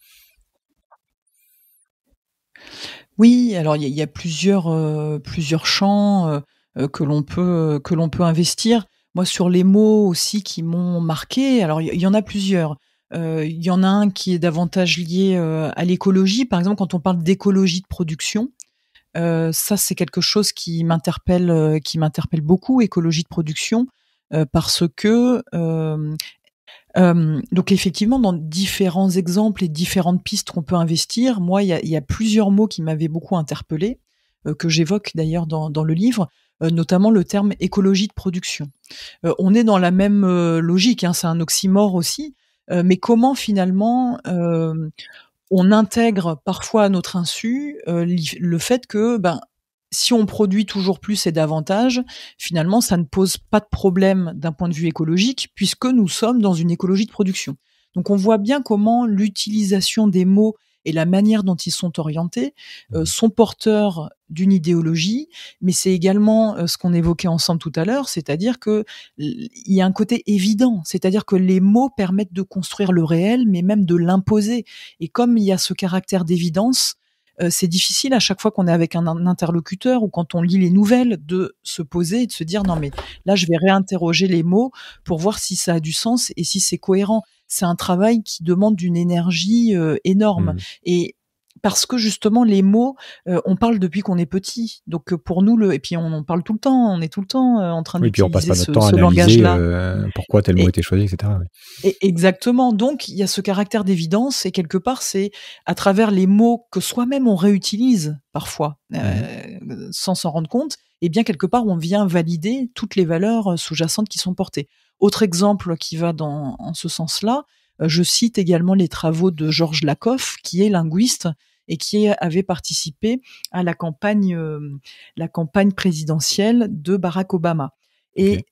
Oui, alors il y, a plusieurs plusieurs champs que l'on peut peut investir. Moi sur les mots aussi qui m'ont marqué, alors il y, en a plusieurs. Euh, il y en a un qui est davantage lié euh, à l'écologie. Par exemple, quand on parle d'écologie de production, euh, ça, c'est quelque chose qui m'interpelle, euh, qui m'interpelle beaucoup, écologie de production, parce que donc effectivement, dans différents exemples et différentes pistes qu'on peut investir, moi, il y a, y a, plusieurs mots qui m'avaient beaucoup interpellé, que j'évoque d'ailleurs dans, dans, le livre, notamment le terme écologie de production. on est dans la même logique, hein, c'est un oxymore aussi, euh, mais comment finalement euh, on intègre parfois à notre insu euh, le fait que ben si on produit toujours plus et davantage, finalement, ça ne pose pas de problème d'un point de vue écologique, puisque nous sommes dans une écologie de production. Donc on voit bien comment l'utilisation des mots et la manière dont ils sont orientés euh, mmh. sont porteurs d'une idéologie, mais c'est également euh, ce qu'on évoquait ensemble tout à l'heure, c'est-à-dire que il y a un côté évident, c'est-à-dire que les mots permettent de construire le réel, mais même de l'imposer. Et comme il y a ce caractère d'évidence, euh, c'est difficile à chaque fois qu'on est avec un, interlocuteur ou quand on lit les nouvelles de se poser et de se dire non mais là je vais réinterroger les mots pour voir si ça a du sens et si c'est cohérent. C'est un travail qui demande une énergie euh, énorme mmh. et parce que justement les mots, euh, on parle depuis qu'on est petit. Donc euh, pour nous le et puis on parle tout le temps, on est tout le temps euh, en train de oui, d'utiliser ce, langage-là. pourquoi tel mot a été choisi, etc. exactement. Donc il y a ce caractère d'évidence et quelque part c'est à travers les mots que soi-même on réutilise parfois mmh sans s'en rendre compte. Et eh bien quelque part on vient valider toutes les valeurs sous-jacentes qui sont portées. Autre exemple qui va dans ce sens-là. Je cite également les travaux de Georges Lakoff qui est linguiste et qui avait participé à la campagne, euh, la campagne présidentielle de Barack Obama. Et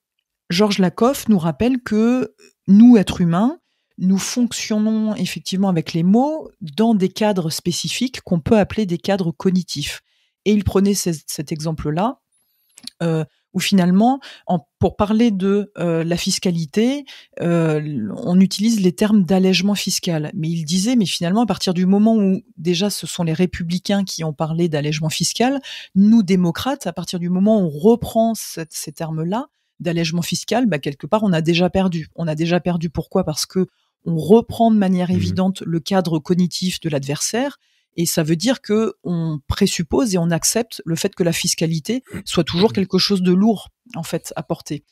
Georges Lakoff nous rappelle que nous, êtres humains, nous fonctionnons effectivement avec les mots dans des cadres spécifiques qu'on peut appeler des cadres cognitifs. Et il prenait cet exemple-là. Euh, où finalement, pour parler de euh, la fiscalité, euh, on utilise les termes d'allègement fiscal. Mais il disait, mais finalement, à partir du moment où déjà ce sont les républicains qui ont parlé d'allègement fiscal, nous démocrates, à partir du moment où on reprend ces termes-là d'allègement fiscal, bah, quelque part, on a déjà perdu. On a déjà perdu. Pourquoi Parce que on reprend de manière mmh évidente le cadre cognitif de l'adversaire et ça veut dire que on présuppose et on accepte le fait que la fiscalité mmh. soit toujours mmh. quelque chose de lourd en fait à porter.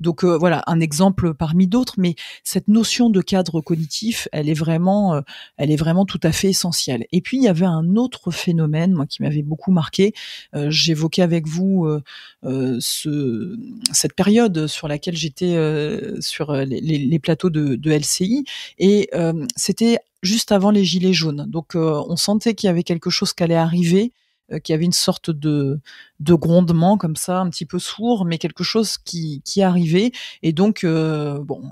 Donc euh, voilà, un exemple parmi d'autres, mais cette notion de cadre cognitif, elle est vraiment, euh, elle est vraiment tout à fait essentielle. Et puis il y avait un autre phénomène, moi, qui m'avait beaucoup marqué. Euh, j'évoquais avec vous cette période sur laquelle j'étais sur les, plateaux de, de LCI, et c'était juste avant les gilets jaunes. Donc on sentait qu'il y avait quelque chose qui allait arriver euh, qui avait une sorte de, de grondement comme ça, un petit peu sourd, mais quelque chose qui, qui arrivait. Et donc, euh, bon,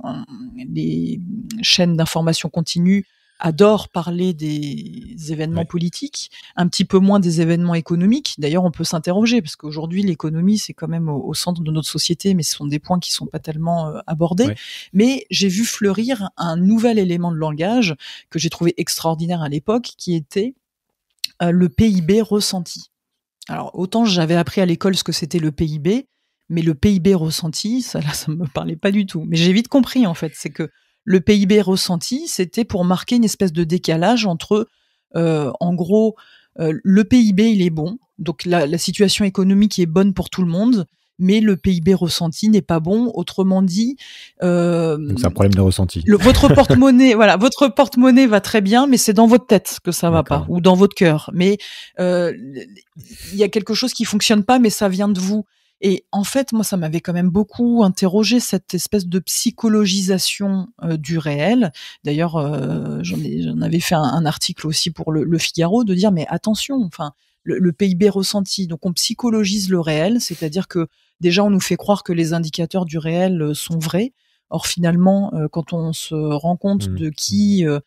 les chaînes d'information continue adorent parler des événements politiques, un petit peu moins des événements économiques. D'ailleurs, on peut s'interroger parce qu'aujourd'hui, l'économie, c'est quand même au, centre de notre société, mais ce sont des points qui sont pas tellement euh, abordés. Mais j'ai vu fleurir un nouvel élément de langage que j'ai trouvé extraordinaire à l'époque, qui était euh, le PIB ressenti. Alors autant j'avais appris à l'école ce que c'était le PIB, mais le PIB ressenti, ça là, ça me parlait pas du tout. Mais j'ai vite compris en fait, c'est que le PIB ressenti, c'était pour marquer une espèce de décalage entre, euh, en gros, euh, le PIB il est bon, donc la situation économique est bonne pour tout le monde, mais le PIB ressenti n'est pas bon. Autrement dit, euh, c'est un problème de ressenti. votre porte-monnaie, voilà, votre porte-monnaie va très bien, mais c'est dans votre tête que ça va pas, ou dans votre cœur. Mais euh, il y a quelque chose qui fonctionne pas, mais ça vient de vous. Et en fait, moi, ça m'avait quand même beaucoup interrogé cette espèce de psychologisation euh, du réel. D'ailleurs, euh, j'en avais fait un, article aussi pour le, Figaro de dire mais attention, enfin le, PIB ressenti. Donc on psychologise le réel, c'est-à-dire que Déjà, on nous fait croire que les indicateurs du réel euh, sont vrais. Or, finalement, euh, quand on se rend compte mmh. de qui euh,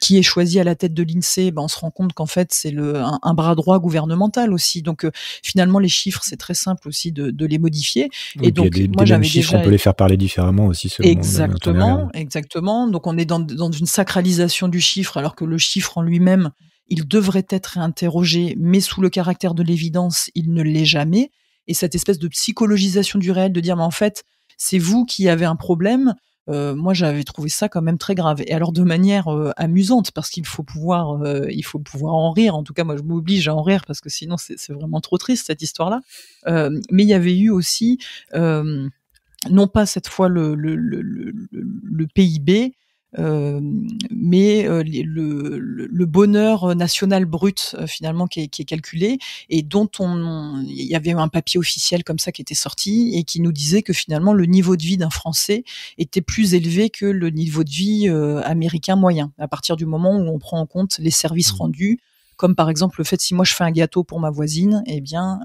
qui est choisi à la tête de l'INSEE, ben on se rend compte qu'en fait c'est un, bras droit gouvernemental aussi. Donc finalement les chiffres c'est très simple aussi de, les modifier. Et, donc des, moi chiffres on peut les faire parler différemment aussi. Selon exactement, exactement. Donc on est dans une sacralisation du chiffre alors que le chiffre en lui-même il devrait être interrogé, mais sous le caractère de l'évidence il ne l'est jamais et cette espèce de psychologisation du réel, de dire mais en fait c'est vous qui avez un problème. Euh, moi, j'avais trouvé ça quand même très grave. Et alors de manière euh, amusante, parce qu'il faut pouvoir, euh, il faut pouvoir en rire. En tout cas, moi, je m'oblige à en rire parce que sinon, c'est vraiment trop triste cette histoire-là. mais il y avait eu aussi, non pas cette fois le PIB, euh, mais euh, le, le, le, bonheur euh, national brut finalement qui est, qui est, calculé et dont on il y avait un papier officiel comme ça qui était sorti et qui nous disait que finalement le niveau de vie d'un Français était plus élevé que le niveau de vie américain moyen à partir du moment où on prend en compte les services mmh. rendus comme par exemple le fait si moi je fais un gâteau pour ma voisine, et eh bien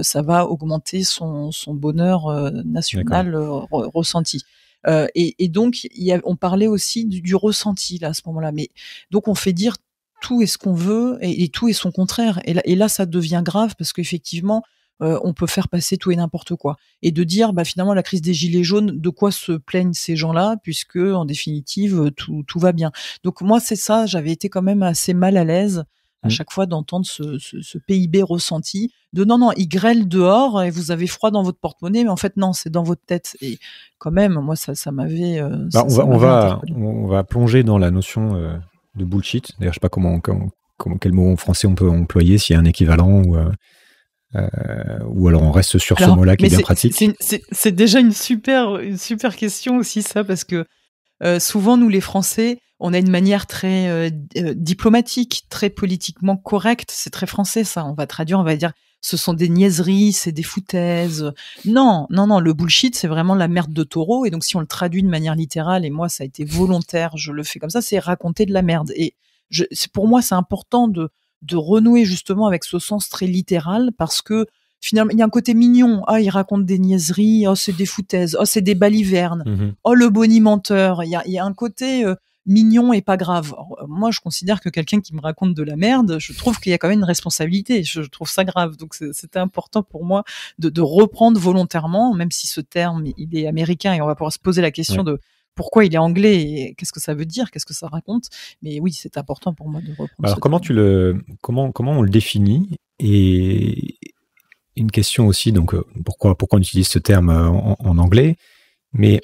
ça va augmenter son, son bonheur national ressenti. Euh, et, et, donc, y on parlait aussi du, ressenti là à ce moment-là. Mais donc, on fait dire tout est ce qu'on veut et, tout est son contraire. Et là, et là ça devient grave parce qu'effectivement, euh, on peut faire passer tout et n'importe quoi. Et de dire, bah, finalement, la crise des gilets jaunes, de quoi se plaignent ces gens-là, puisque en définitive, euh, tout, tout va bien. Donc moi, c'est ça, j'avais été quand même assez mal à l'aise à mm. chaque fois d'entendre ce, PIB ressenti de non, non, il grêle dehors et vous avez froid dans votre porte-monnaie, mais en fait, non, c'est dans votre tête. Et quand même, moi, ça, ça m'avait. Euh, bah, on, va, on, va, on va plonger dans la notion euh, de bullshit. D'ailleurs, je sais pas comment, comment, quel mot en français on peut employer, s'il y a un équivalent ou. Euh, ou alors on reste sur ce mot-là qui est bien pratique C'est déjà une super, une super question aussi ça, parce que souvent nous les Français, on a une manière très euh, euh, diplomatique, très politiquement correcte. C'est très français, ça. On va traduire, on va dire, ce sont des niaiseries, c'est des foutaises. Non, non, non. Le bullshit, c'est vraiment la merde de taureau. Et donc, si on le traduit de manière littérale, et moi, ça a été volontaire, je le fais comme ça, c'est raconter de la merde. Et je, pour moi, c'est important de, de renouer justement avec ce sens très littéral parce que finalement, il y a un côté mignon. Ah, il raconte des niaiseries. Oh, c'est des foutaises. Oh, c'est des balivernes. Mmh oh, le bonimenteur. Il y a, il y a un côté euh, mignon et pas grave. Euh, moi, je considère que quelqu'un qui me raconte de la merde, je trouve qu'il y a quand même une responsabilité. Je trouve ça grave. Donc, c'était important pour moi de, reprendre volontairement, même si ce terme, il est américain et on va pouvoir se poser la question de pourquoi il est anglais et qu'est-ce que ça veut dire, qu'est-ce que ça raconte. Mais oui, c'est important pour moi de reprendre. Bah, alors, comment tu le, comment, comment on le définit et une question aussi, donc euh, pourquoi, pourquoi on utilise ce terme euh, en, en anglais, mais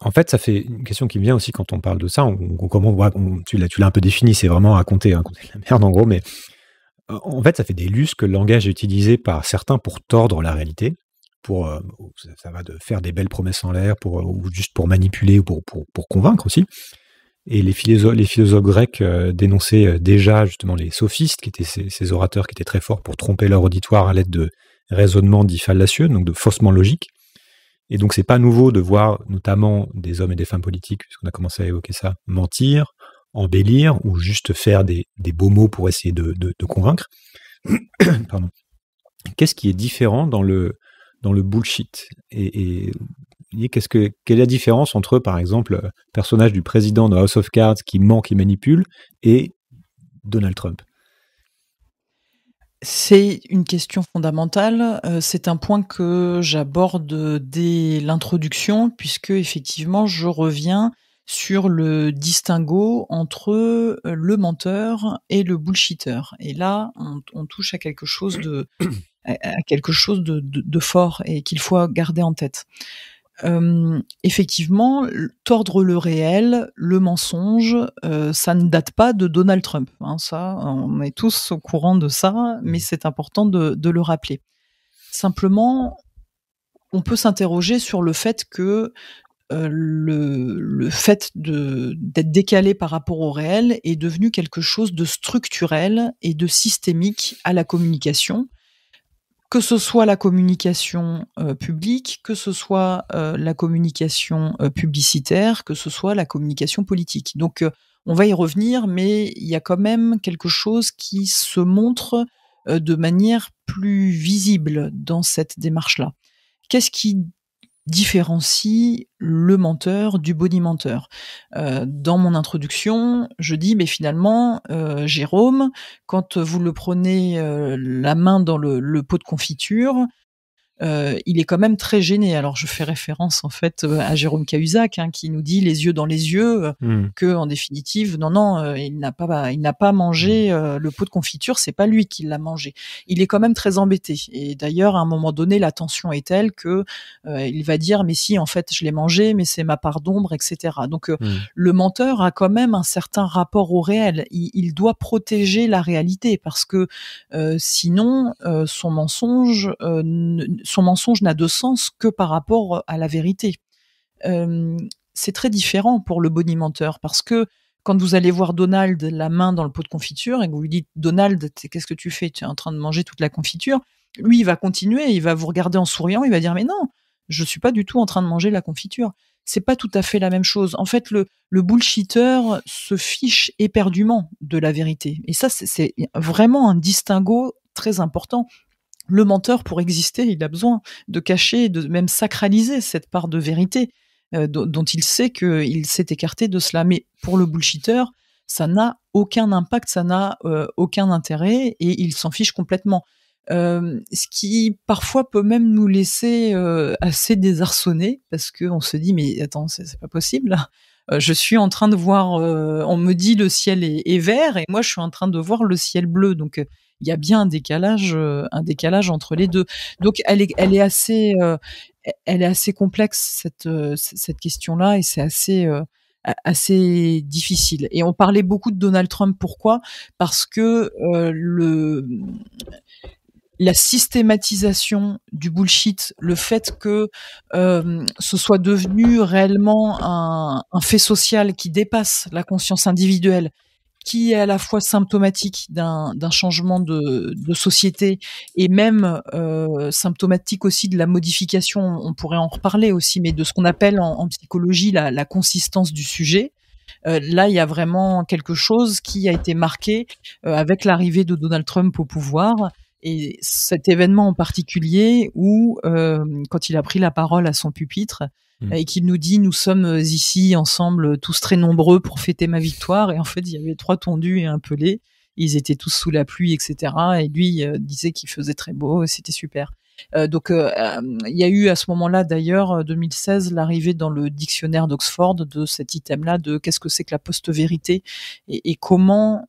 en fait, ça fait une question qui me vient aussi quand on parle de ça. On, comment, tu l'as un peu défini, c'est vraiment raconter, compter de la merde en gros, mais en fait, ça fait des lustres que le langage est utilisé par certains pour tordre la réalité. Pour, euh, ça va de faire des belles promesses en l'air, pour, ou juste pour manipuler, ou pour, pour, convaincre aussi. Et les philosophes, grecs euh, dénonçaient euh, déjà justement les sophistes, qui étaient ces, ces, orateurs qui étaient très forts pour tromper leur auditoire à l'aide de raisonnements dits fallacieux, donc de faussement logiques. Et donc, c'est pas nouveau de voir notamment des hommes et des femmes politiques, puisqu'on a commencé à évoquer ça, mentir, embellir ou juste faire des, beaux mots pour essayer de, convaincre. Pardon. Qu'est-ce qui est différent dans le, dans le bullshit et, qu'est-ce que, quelle est la différence entre, par exemple, le personnage du président de House of Cards qui ment, qui manipule, et Donald Trump c'est une question fondamentale. Euh, c'est un point que j'aborde dès l'introduction, puisque effectivement, je reviens sur le distinguo entre le menteur et le bullshitter. Et là, on, touche à quelque chose de, à quelque chose de fort et qu'il faut garder en tête. Euh, effectivement, tordre le réel, le mensonge, euh, ça ne date pas de Donald Trump. Hein, ça, on est tous au courant de ça, mais c'est important de, le rappeler. Simplement, on peut s'interroger sur le fait que euh, le, fait d'être décalé par rapport au réel est devenu quelque chose de structurel et de systémique à la communication que ce soit la communication euh, publique, que ce soit euh, la communication euh, publicitaire, que ce soit la communication politique. Donc on va y revenir, mais il y a quand même quelque chose qui se montre de manière plus visible dans cette démarche-là. Qu'est-ce qui différencie le menteur du bonimenteur. Euh, dans mon introduction, je dis, mais finalement, euh, Jérôme, quand vous le prenez euh, la main dans le pot de confiture, euh, il est quand même très gêné. Alors je fais référence en fait euh, à Jérôme Cahuzac hein, qui nous dit les yeux dans les yeux euh, hmm. que en définitive non non il n'a pas il n'a pas mangé hmm. le pot de confiture c'est pas lui qui l'a mangé. Il est quand même très embêté et d'ailleurs à un moment donné la tension est telle que il va dire mais si en fait je l'ai mangé mais c'est ma part d'ombre etc. Donc hmm. le menteur a quand même un certain rapport au réel. Il, doit protéger la réalité parce que sinon son mensonge son mensonge n'a de sens que par rapport euh, à la vérité. c'est très différent pour le bonimenteur parce que quand vous allez voir Donald la main dans le pot de confiture et que vous lui dites Donald, qu'est-ce que tu fais Tu es en train de manger toute la confiture. Lui, il va continuer, il va vous regarder en souriant, il va dire mais non, je ne suis pas du tout en train de manger la confiture. C'est pas tout à fait la même chose. En fait, le, le bullshitter se fiche éperdument de la vérité. Et ça, c'est vraiment un distinguo très important le menteur, pour exister, il a besoin de cacher, de même sacraliser cette part de vérité euh, dont il sait qu'il s'est écarté de cela. Mais pour le bullshitter, ça n'a aucun impact, ça n'a euh, aucun intérêt et il s'en fiche complètement. Euh, ce qui parfois peut même nous laisser assez désarçonnés parce qu'on se dit mais attends c'est pas possible je suis en train de voir on me dit le ciel est, est, vert et moi je suis en train de voir le ciel bleu donc il y a bien un décalage, euh, un décalage entre les deux. Donc elle est, assez, euh, elle est assez complexe cette euh, question-là et c'est assez assez difficile. Et on parlait beaucoup de Donald Trump. Pourquoi Parce que le la systématisation du bullshit, le fait que ce soit devenu réellement un fait social qui dépasse la conscience individuelle, qui est à la fois symptomatique d'un changement de, société et même euh, symptomatique aussi de la modification, on pourrait en reparler aussi, mais de ce qu'on appelle en, psychologie la, consistance du sujet. Euh, là, il y a vraiment quelque chose qui a été marqué euh, avec l'arrivée de Donald Trump au pouvoir et cet événement en particulier où, quand il a pris la parole à son pupitre, Mm. et qu'il nous dit nous sommes euh, ici ensemble euh, tous très nombreux pour fêter ma victoire. Et en fait, il y avait trois tondus et un pelé. Ils étaient tous sous la pluie, etc. Et lui euh, disait qu'il faisait très beau, c'était super. donc, il y a eu à ce moment-là, d'ailleurs, 2016, l'arrivée dans le dictionnaire d'Oxford de cet item-là de qu'est-ce que c'est que la post-vérité et, comment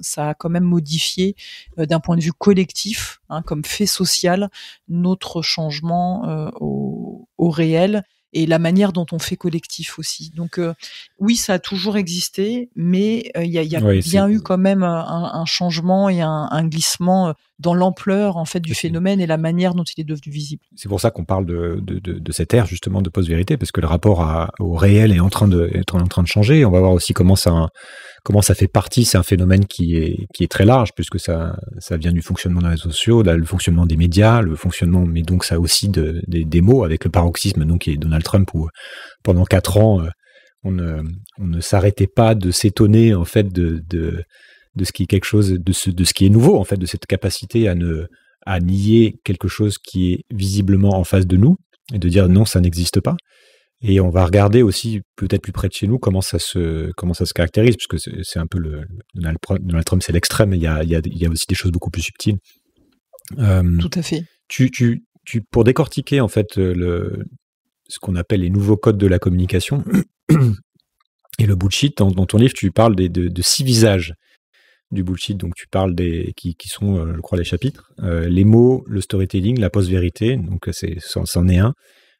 ça a quand même modifié, d'un point de vue collectif, hein, comme fait social, notre changement au réel et la manière dont on fait collectif aussi. Donc euh, oui, ça a toujours existé, mais euh, il y a, bien eu quand même un, changement et un, glissement euh, dans l'ampleur en fait du phénomène et la manière dont il est devenu visible. C'est pour ça qu'on parle de, cette ère justement de post-vérité, parce que le rapport au réel est en train de est en train de changer. On va voir aussi comment ça comment ça fait partie, c'est un phénomène qui est, qui est très large, puisque ça, ça vient du fonctionnement des réseaux sociaux, le fonctionnement des médias, le fonctionnement, mais donc ça aussi de, des, mots, avec le paroxysme donc, est Donald Trump, où pendant quatre ans, euh, on ne, s'arrêtait pas de s'étonner en fait de, de, de, ce qui est quelque chose, de ce, de ce qui est nouveau, en fait, de cette capacité à ne à nier quelque chose qui est visiblement en face de nous et de dire non, ça n'existe pas. Et on va regarder aussi, peut-être plus près de chez nous, comment ça se, comment ça se caractérise, puisque c'est un peu le. Donald, Trump, c'est l'extrême, il, il, il y a, aussi des choses beaucoup plus subtiles. Euh, Tout à fait. Tu, tu, tu, pour décortiquer, en fait, euh, le, ce qu'on appelle les nouveaux codes de la communication et le bullshit, dans, ton livre, tu parles des, de, six visages du bullshit, donc tu parles des qui, qui sont, euh, je crois, les chapitres, les mots, le storytelling, la post-vérité, donc c'en est un,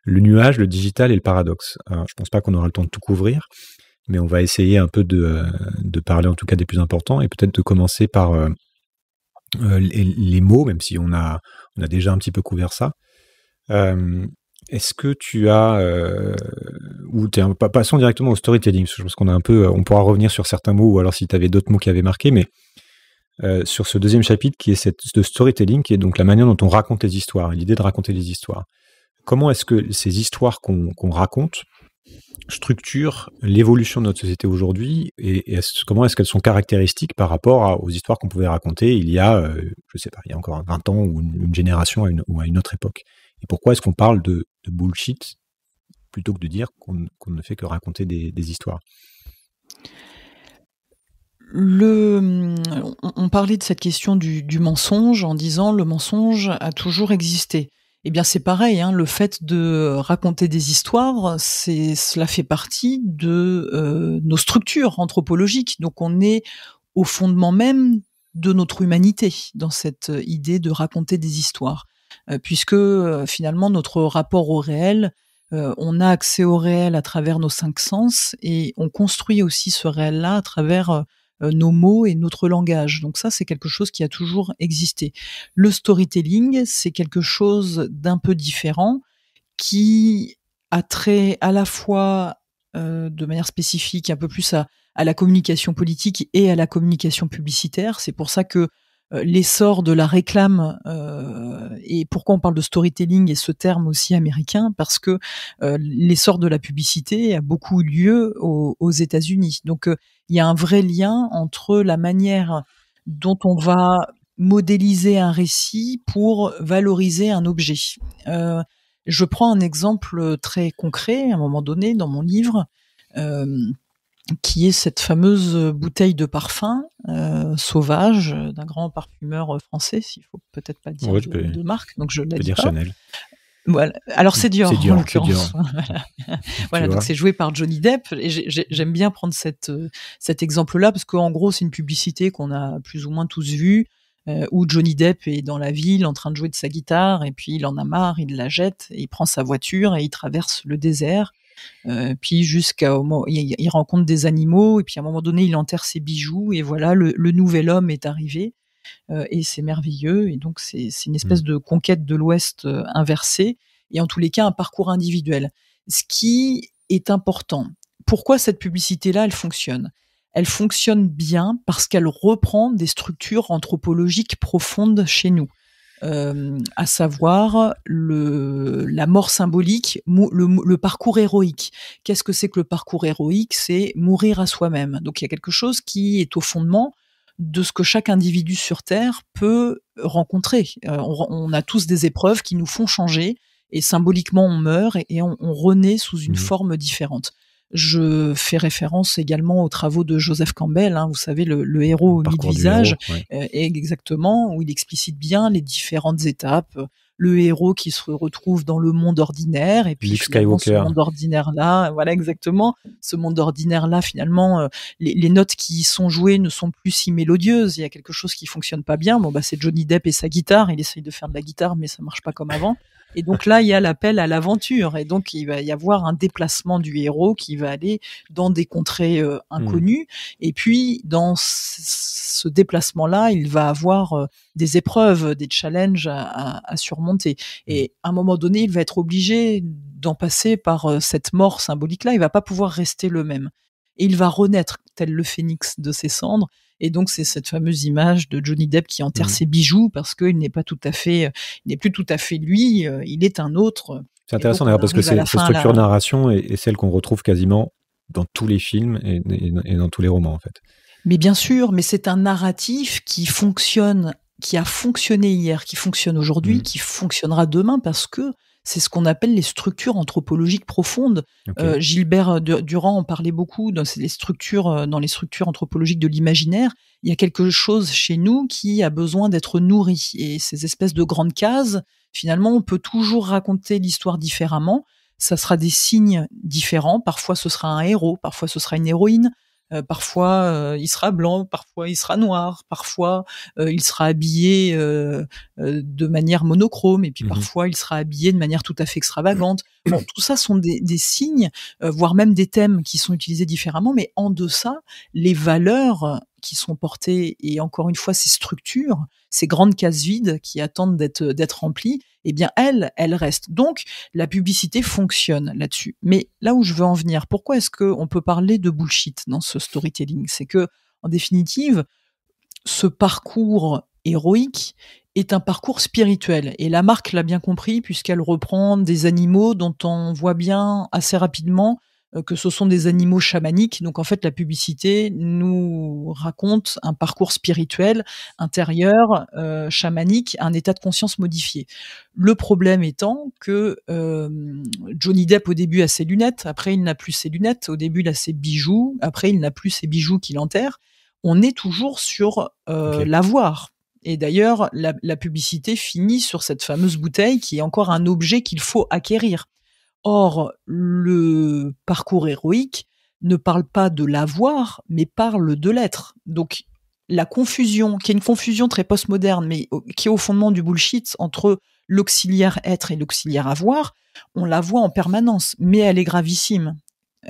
le nuage, le digital et le paradoxe. Je je pense pas qu'on aura le temps de tout couvrir, mais on va essayer un peu de, euh, parler en tout cas des plus importants et peut-être de commencer par euh, euh, les, mots, même si on a, déjà un petit peu couvert ça. est-ce que tu as ou passons directement au storytelling parce que je pense qu'on a un peu on pourra revenir sur certains mots ou alors si tu avais d'autres mots qui avaient marqué mais sur ce deuxième chapitre qui est cette, storytelling, qui est donc la manière dont on raconte les histoires, l'idée de raconter les histoires comment est-ce que ces histoires qu'on raconte structurent l'évolution de notre société aujourd'hui et, comment est-ce qu'elles sont caractéristiques par rapport aux histoires qu'on pouvait raconter il y a, euh, je sais pas, il y a encore 20 ans ou une, génération ou à une autre époque Et pourquoi est-ce qu'on parle de, bullshit plutôt que de dire qu'on ne fait que raconter des, histoires on, parlait de cette question du, du, mensonge en disant le mensonge a toujours existé. Eh bien, c'est pareil. Hein, le fait de raconter des histoires, c'est cela fait partie de euh, nos structures anthropologiques. Donc, on est au fondement même de notre humanité dans cette idée de raconter des histoires, euh, puisque euh, finalement notre rapport au réel, on a accès au réel à travers nos cinq sens et on construit aussi ce réel-là à travers euh, nos mots et notre langage. Donc ça, c'est quelque chose qui a toujours existé. Le storytelling, c'est quelque chose d'un peu différent qui a trait à la fois euh, de manière spécifique un peu plus à la communication politique et à la communication publicitaire. C'est pour ça que euh, l'essor de la réclame euh, et pourquoi on parle de storytelling et ce terme aussi américain parce que euh, l'essor de la publicité a beaucoup eu lieu aux, aux États-Unis. Donc il y a un vrai lien entre la manière dont on va modéliser un récit pour valoriser un objet. Euh, je prends un exemple très concret, à un moment donné, dans mon livre, euh, qui est cette fameuse euh, bouteille de parfum euh, sauvage euh, d'un grand parfumeur français, s'il faut peut-être pas dire de, marque, donc je ne dire Chanel. Voilà. Alors c'est Dior, Dior, en l'occurrence. voilà, donc c'est joué par Johnny Depp. Et j'aime bien prendre cet exemple-là parce qu'en gros c'est une publicité qu'on a plus ou moins tous vue où Johnny Depp est dans la ville en train de jouer de sa guitare et puis il en a marre, il la jette, et il prend sa voiture et il traverse le désert euh, puis jusqu'à il, il rencontre des animaux et puis à un moment donné il enterre ses bijoux et voilà le, nouvel homme est arrivé euh, et c'est merveilleux et donc c'est une espèce mmh. de conquête de l'Ouest euh, inversée et en tous les cas un parcours individuel. Ce qui est important. Pourquoi cette publicité là elle fonctionne Elle fonctionne bien parce qu'elle reprend des structures anthropologiques profondes chez nous. Euh, à savoir le, la mort symbolique, le, parcours héroïque. Qu'est-ce que c'est que le parcours héroïque C'est mourir à soi-même. Donc il y a quelque chose qui est au fondement de ce que chaque individu sur Terre peut rencontrer. Euh, on, a tous des épreuves qui nous font changer et symboliquement on meurt et, on, renaît sous une mmh. forme différente. Je fais référence également aux travaux de Joseph Campbell, hein, vous savez, le, héros au milieu visage, euh, exactement, où il explicite bien les différentes étapes, le héros qui se retrouve dans le monde ordinaire et puis ce monde ordinaire là voilà exactement ce monde ordinaire là finalement euh, les, notes qui y sont jouées ne sont plus si mélodieuses il y a quelque chose qui fonctionne pas bien bon bah c'est Johnny Depp et sa guitare il essaye de faire de la guitare mais ça marche pas comme avant et donc là, il y a l'appel à l'aventure. Et donc, il va y avoir un déplacement du héros qui va aller dans des contrées euh, hmm. inconnues. Et puis, dans ce déplacement-là, il va avoir euh, des épreuves, des challenges à, surmonter. Hmm. Et à un moment donné, il va être obligé d'en passer par euh, cette mort symbolique-là. Il va pas pouvoir rester le même et il va renaître tel le phénix de ses cendres. Et donc c'est cette fameuse image de Johnny Depp qui enterre mmh. ses bijoux parce qu'il n'est pas tout à fait, il n'est plus tout à fait lui, euh, il est un autre. C'est intéressant d'ailleurs parce que cette structure de narration est, celle qu'on retrouve quasiment dans tous les films et, dans tous les romans en fait. Mais bien sûr, mais c'est un narratif qui fonctionne qui a fonctionné hier, qui fonctionne aujourd'hui, mmh. qui fonctionnera demain parce que c'est ce qu'on appelle les structures anthropologiques profondes. Euh, Gilbert euh, Durand en parlait beaucoup dans les structures, euh, dans les structures anthropologiques de l'imaginaire. Il y a quelque chose chez nous qui a besoin d'être nourri. Et ces espèces de grandes cases, finalement, on peut toujours raconter l'histoire différemment. Ça sera des signes différents. Parfois, ce sera un héros, parfois, ce sera une héroïne, euh, parfois, euh, il sera blanc, parfois il sera noir, parfois euh, il sera habillé de manière monochrome, et puis mmh parfois il sera habillé de manière tout à fait extravagante. Mmh. tout ça sont des, des signes, voire même des thèmes qui sont utilisés différemment, mais en deçà, les valeurs qui sont portées, et encore une fois ces structures, ces grandes cases vides qui attendent d'être euh, d'être remplies, eh bien elles, elles restent. Donc la publicité fonctionne là-dessus. Mais là où je veux en venir, pourquoi est-ce qu'on peut parler de bullshit dans ce storytelling C'est que en définitive, ce parcours héroïque est un parcours spirituel. Et la marque l'a bien compris puisqu'elle reprend des animaux dont on voit bien assez rapidement euh, que ce sont des animaux chamaniques. Donc en fait, la publicité nous raconte un parcours spirituel, intérieur, euh, chamanique, un état de conscience modifié. Le problème étant que euh, Johnny Depp au début a ses lunettes, après il n'a plus ses lunettes, au début il a ses bijoux, après il n'a plus ses bijoux qu'il enterre. On est toujours sur euh, l'avoir. Et d'ailleurs, la publicité finit sur cette fameuse bouteille qui est encore un objet qu'il faut acquérir. Or, le parcours héroïque ne parle pas de l'avoir, mais parle de l'être. Donc, la confusion, qui est une confusion très postmoderne, mais qui est au fondement du bullshit entre l'auxiliaire être et l'auxiliaire avoir, on la voit en permanence, mais elle est gravissime.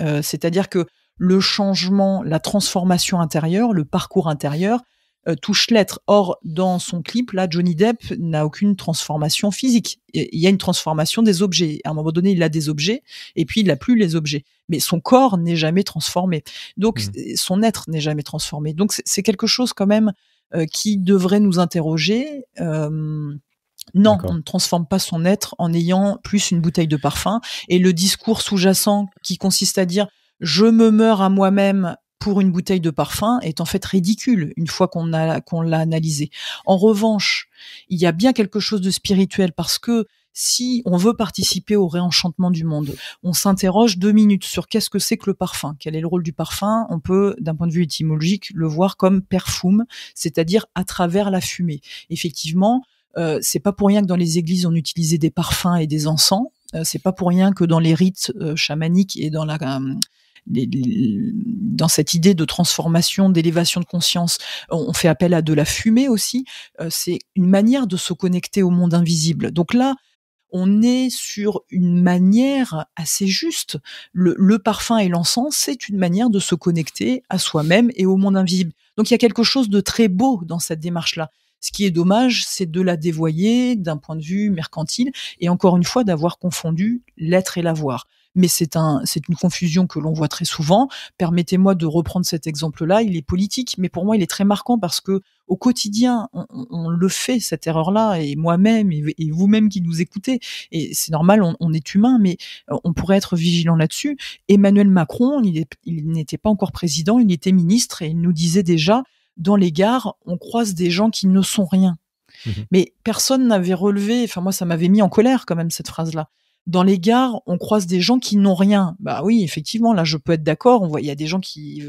Euh, c'est-à-dire que le changement, la transformation intérieure, le parcours intérieur, euh, touche l'être. Or, dans son clip, là, Johnny Depp n'a aucune transformation physique. Il y a une transformation des objets. À un moment donné, il a des objets, et puis il n'a plus les objets. Mais son corps n'est jamais transformé. Donc, mmh. euh, son être n'est jamais transformé. Donc, c'est quelque chose quand même euh, qui devrait nous interroger. non, on ne transforme pas son être en ayant plus une bouteille de parfum. Et le discours sous-jacent qui consiste à dire je me meurs à moi-même pour une bouteille de parfum est en fait ridicule une fois qu'on a qu'on l'a analysé. En revanche, il y a bien quelque chose de spirituel parce que si on veut participer au réenchantement du monde, on s'interroge deux minutes sur qu'est-ce que c'est que le parfum, quel est le rôle du parfum. On peut, d'un point de vue étymologique, le voir comme perfume, c'est-à-dire à travers la fumée. Effectivement, euh, c'est pas pour rien que dans les églises on utilisait des parfums et des encens. Euh, c'est pas pour rien que dans les rites euh, chamaniques et dans la dans cette idée de transformation, d'élévation de conscience, on, fait appel à de la fumée aussi. Euh, c'est une manière de se connecter au monde invisible. Donc là, on est sur une manière assez juste. le parfum et l'encens, c'est une manière de se connecter à soi-même et au monde invisible. Donc il y a quelque chose de très beau dans cette démarche-là. Ce qui est dommage, c'est de la dévoyer d'un point de vue mercantile et encore une fois d'avoir confondu l'être et l'avoir mais c'est un, c'est une confusion que l'on voit très souvent. Permettez-moi de reprendre cet exemple-là. Il est politique, mais pour moi, il est très marquant parce que au quotidien, on, le fait cette erreur-là, et moi-même et, vous-même qui nous écoutez. Et c'est normal, on, est humain, mais euh, on pourrait être vigilant là-dessus. Emmanuel Macron, il, n'était pas encore président, il était ministre, et il nous disait déjà dans les gares, on croise des gens qui ne sont rien. Mmh mais personne n'avait relevé, enfin moi ça m'avait mis en colère quand même cette phrase-là dans les gares, on croise des gens qui n'ont rien. Bah oui, effectivement, là, je peux être d'accord. On voit, il y a des gens qui,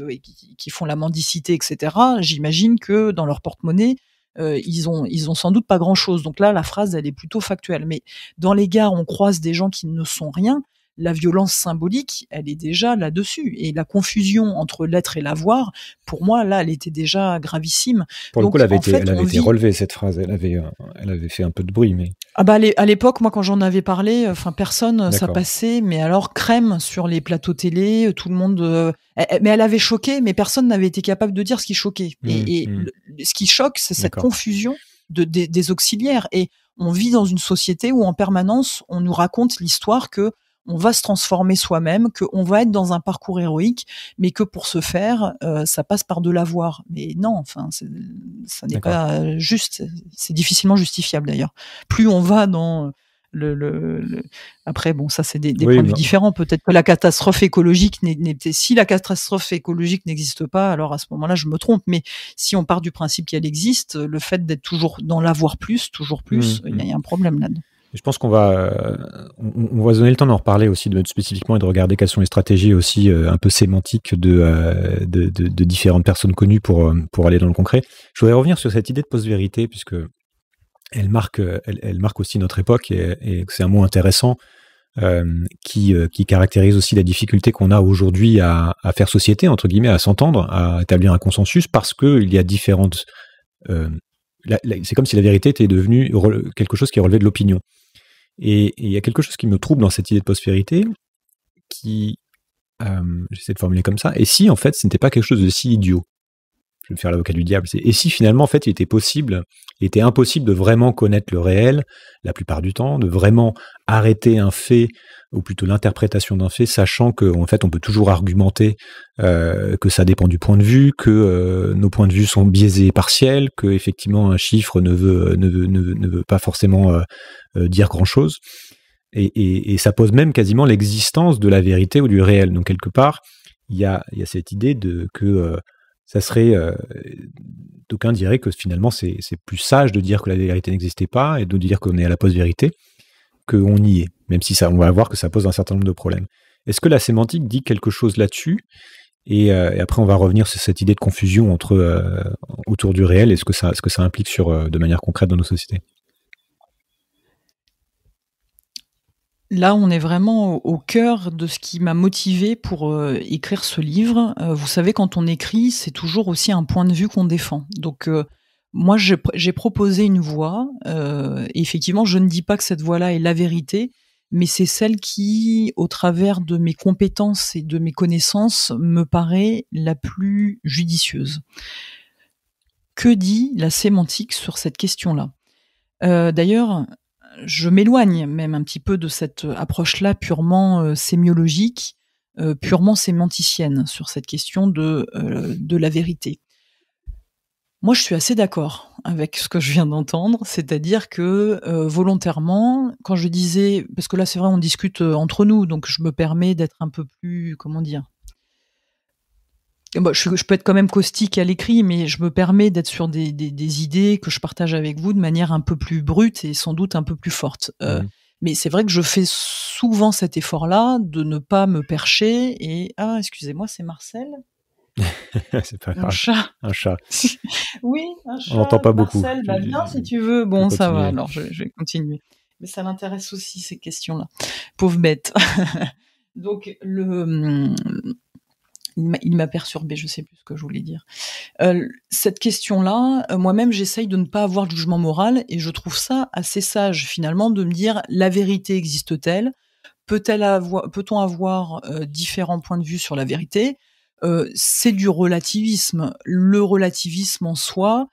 qui, font la mendicité, etc. J'imagine que dans leur porte-monnaie, euh, ils ont, ils ont sans doute pas grand-chose. Donc là, la phrase, elle est plutôt factuelle. Mais dans les gares, on croise des gens qui ne sont rien. La violence symbolique, elle est déjà là-dessus. Et la confusion entre l'être et l'avoir, pour moi, là, elle était déjà gravissime. Pour le coup, elle avait, été, relevée, cette phrase. Elle avait, euh, elle avait fait un peu de bruit, mais ah bah à l'époque, moi quand j'en avais parlé, enfin personne, euh, ça passait, mais alors crème sur les plateaux télé, euh, tout le monde. Euh, eh, eh, mais elle avait choqué, mais personne n'avait été capable de dire ce qui choquait. Mmh, et, mmh. ce qui choque, c'est cette confusion des auxiliaires. Et on vit dans une société où en permanence, on nous raconte l'histoire que on va se transformer soi-même, qu'on va être dans un parcours héroïque, mais que pour ce faire, euh, ça passe par de l'avoir. Mais non, enfin, ça n'est pas juste. C'est difficilement justifiable d'ailleurs. Plus on va dans le, après bon ça c'est des, points de vue différents peut-être que la catastrophe écologique si la catastrophe écologique n'existe pas alors à ce moment-là je me trompe mais si on part du principe qu'elle existe le fait d'être toujours dans l'avoir plus toujours plus mmh, il y, a mmh. un problème là-dedans je pense qu'on va, on, va donner le temps d'en reparler aussi de, spécifiquement et de regarder quelles sont les stratégies aussi euh, un peu sémantiques euh, de, de, différentes personnes connues pour, euh, pour aller dans le concret. Je voudrais revenir sur cette idée de post-vérité puisque elle marque, elle, marque aussi notre époque et, c'est un mot intéressant qui, caractérise aussi la difficulté qu'on a aujourd'hui à, faire société, entre guillemets, à s'entendre, à établir un consensus parce qu'il y a différentes c'est comme si la vérité était devenue quelque chose qui relevait de l'opinion. Et il y a quelque chose qui me trouble dans cette idée de prospérité qui, euh, j'essaie de formuler comme ça, et si en fait ce n'était pas quelque chose de si idiot je vais me faire l'avocat du diable, et si finalement, en fait, il était possible, il était impossible de vraiment connaître le réel, la plupart du temps, de vraiment arrêter un fait, ou plutôt l'interprétation d'un fait, sachant qu'en fait, on peut toujours argumenter euh, que ça dépend du point de vue, que euh, nos points de vue sont biaisés et partiels, que effectivement, un chiffre ne veut, ne veut, ne pas forcément euh, dire grand-chose. Et, ça pose même quasiment l'existence de la vérité ou du réel. Donc, quelque part, il y a, y a, cette idée de que ça serait. Euh, D'aucuns diraient que finalement, c'est plus sage de dire que la vérité n'existait pas et de dire qu'on est à la post-vérité qu'on y est, même si ça, on va voir que ça pose un certain nombre de problèmes. Est-ce que la sémantique dit quelque chose là-dessus et, euh, après, on va revenir sur cette idée de confusion entre, euh, autour du réel et ce que ça, ce que ça implique sur, euh, de manière concrète dans nos sociétés. Là, on est vraiment au cœur de ce qui m'a motivé pour euh, écrire ce livre. Euh, vous savez, quand on écrit, c'est toujours aussi un point de vue qu'on défend. Donc, euh, moi, j'ai proposé une voie. effectivement, je ne dis pas que cette voie-là est la vérité, mais c'est celle qui, au travers de mes compétences et de mes connaissances, me paraît la plus judicieuse. Que dit la sémantique sur cette question-là D'ailleurs, je m'éloigne même un petit peu de cette euh, approche-là purement euh, sémiologique, euh, purement sémanticienne sur cette question de, la vérité. Moi, je suis assez d'accord avec ce que je viens d'entendre, c'est-à-dire que volontairement, quand je disais, parce que là, c'est vrai, on discute entre nous, donc je me permets d'être un peu plus, comment dire, bah, je, peux être quand même caustique à l'écrit, mais je me permets d'être sur des, idées que je partage avec vous de manière un peu plus brute et sans doute un peu plus forte. Euh, mmh. Mais c'est vrai que je fais souvent cet effort-là de ne pas me percher et ah excusez-moi c'est Marcel. c'est pas un chat. Un chat. oui, un chat. On n'entend pas beaucoup. Marcel, bah, viens si tu veux. Bon, ça va. Alors je, vais continuer. Mais ça m'intéresse aussi ces questions-là. Pauvre bête. Donc le hum, il m'a perturbé, je sais plus ce que je voulais dire. Euh, cette question-là, euh, moi-même, j'essaye de ne pas avoir de jugement moral et je trouve ça assez sage finalement de me dire la vérité existe-t-elle Peut-on avoir, euh, différents points de vue sur la vérité C'est du relativisme. Le relativisme en soi,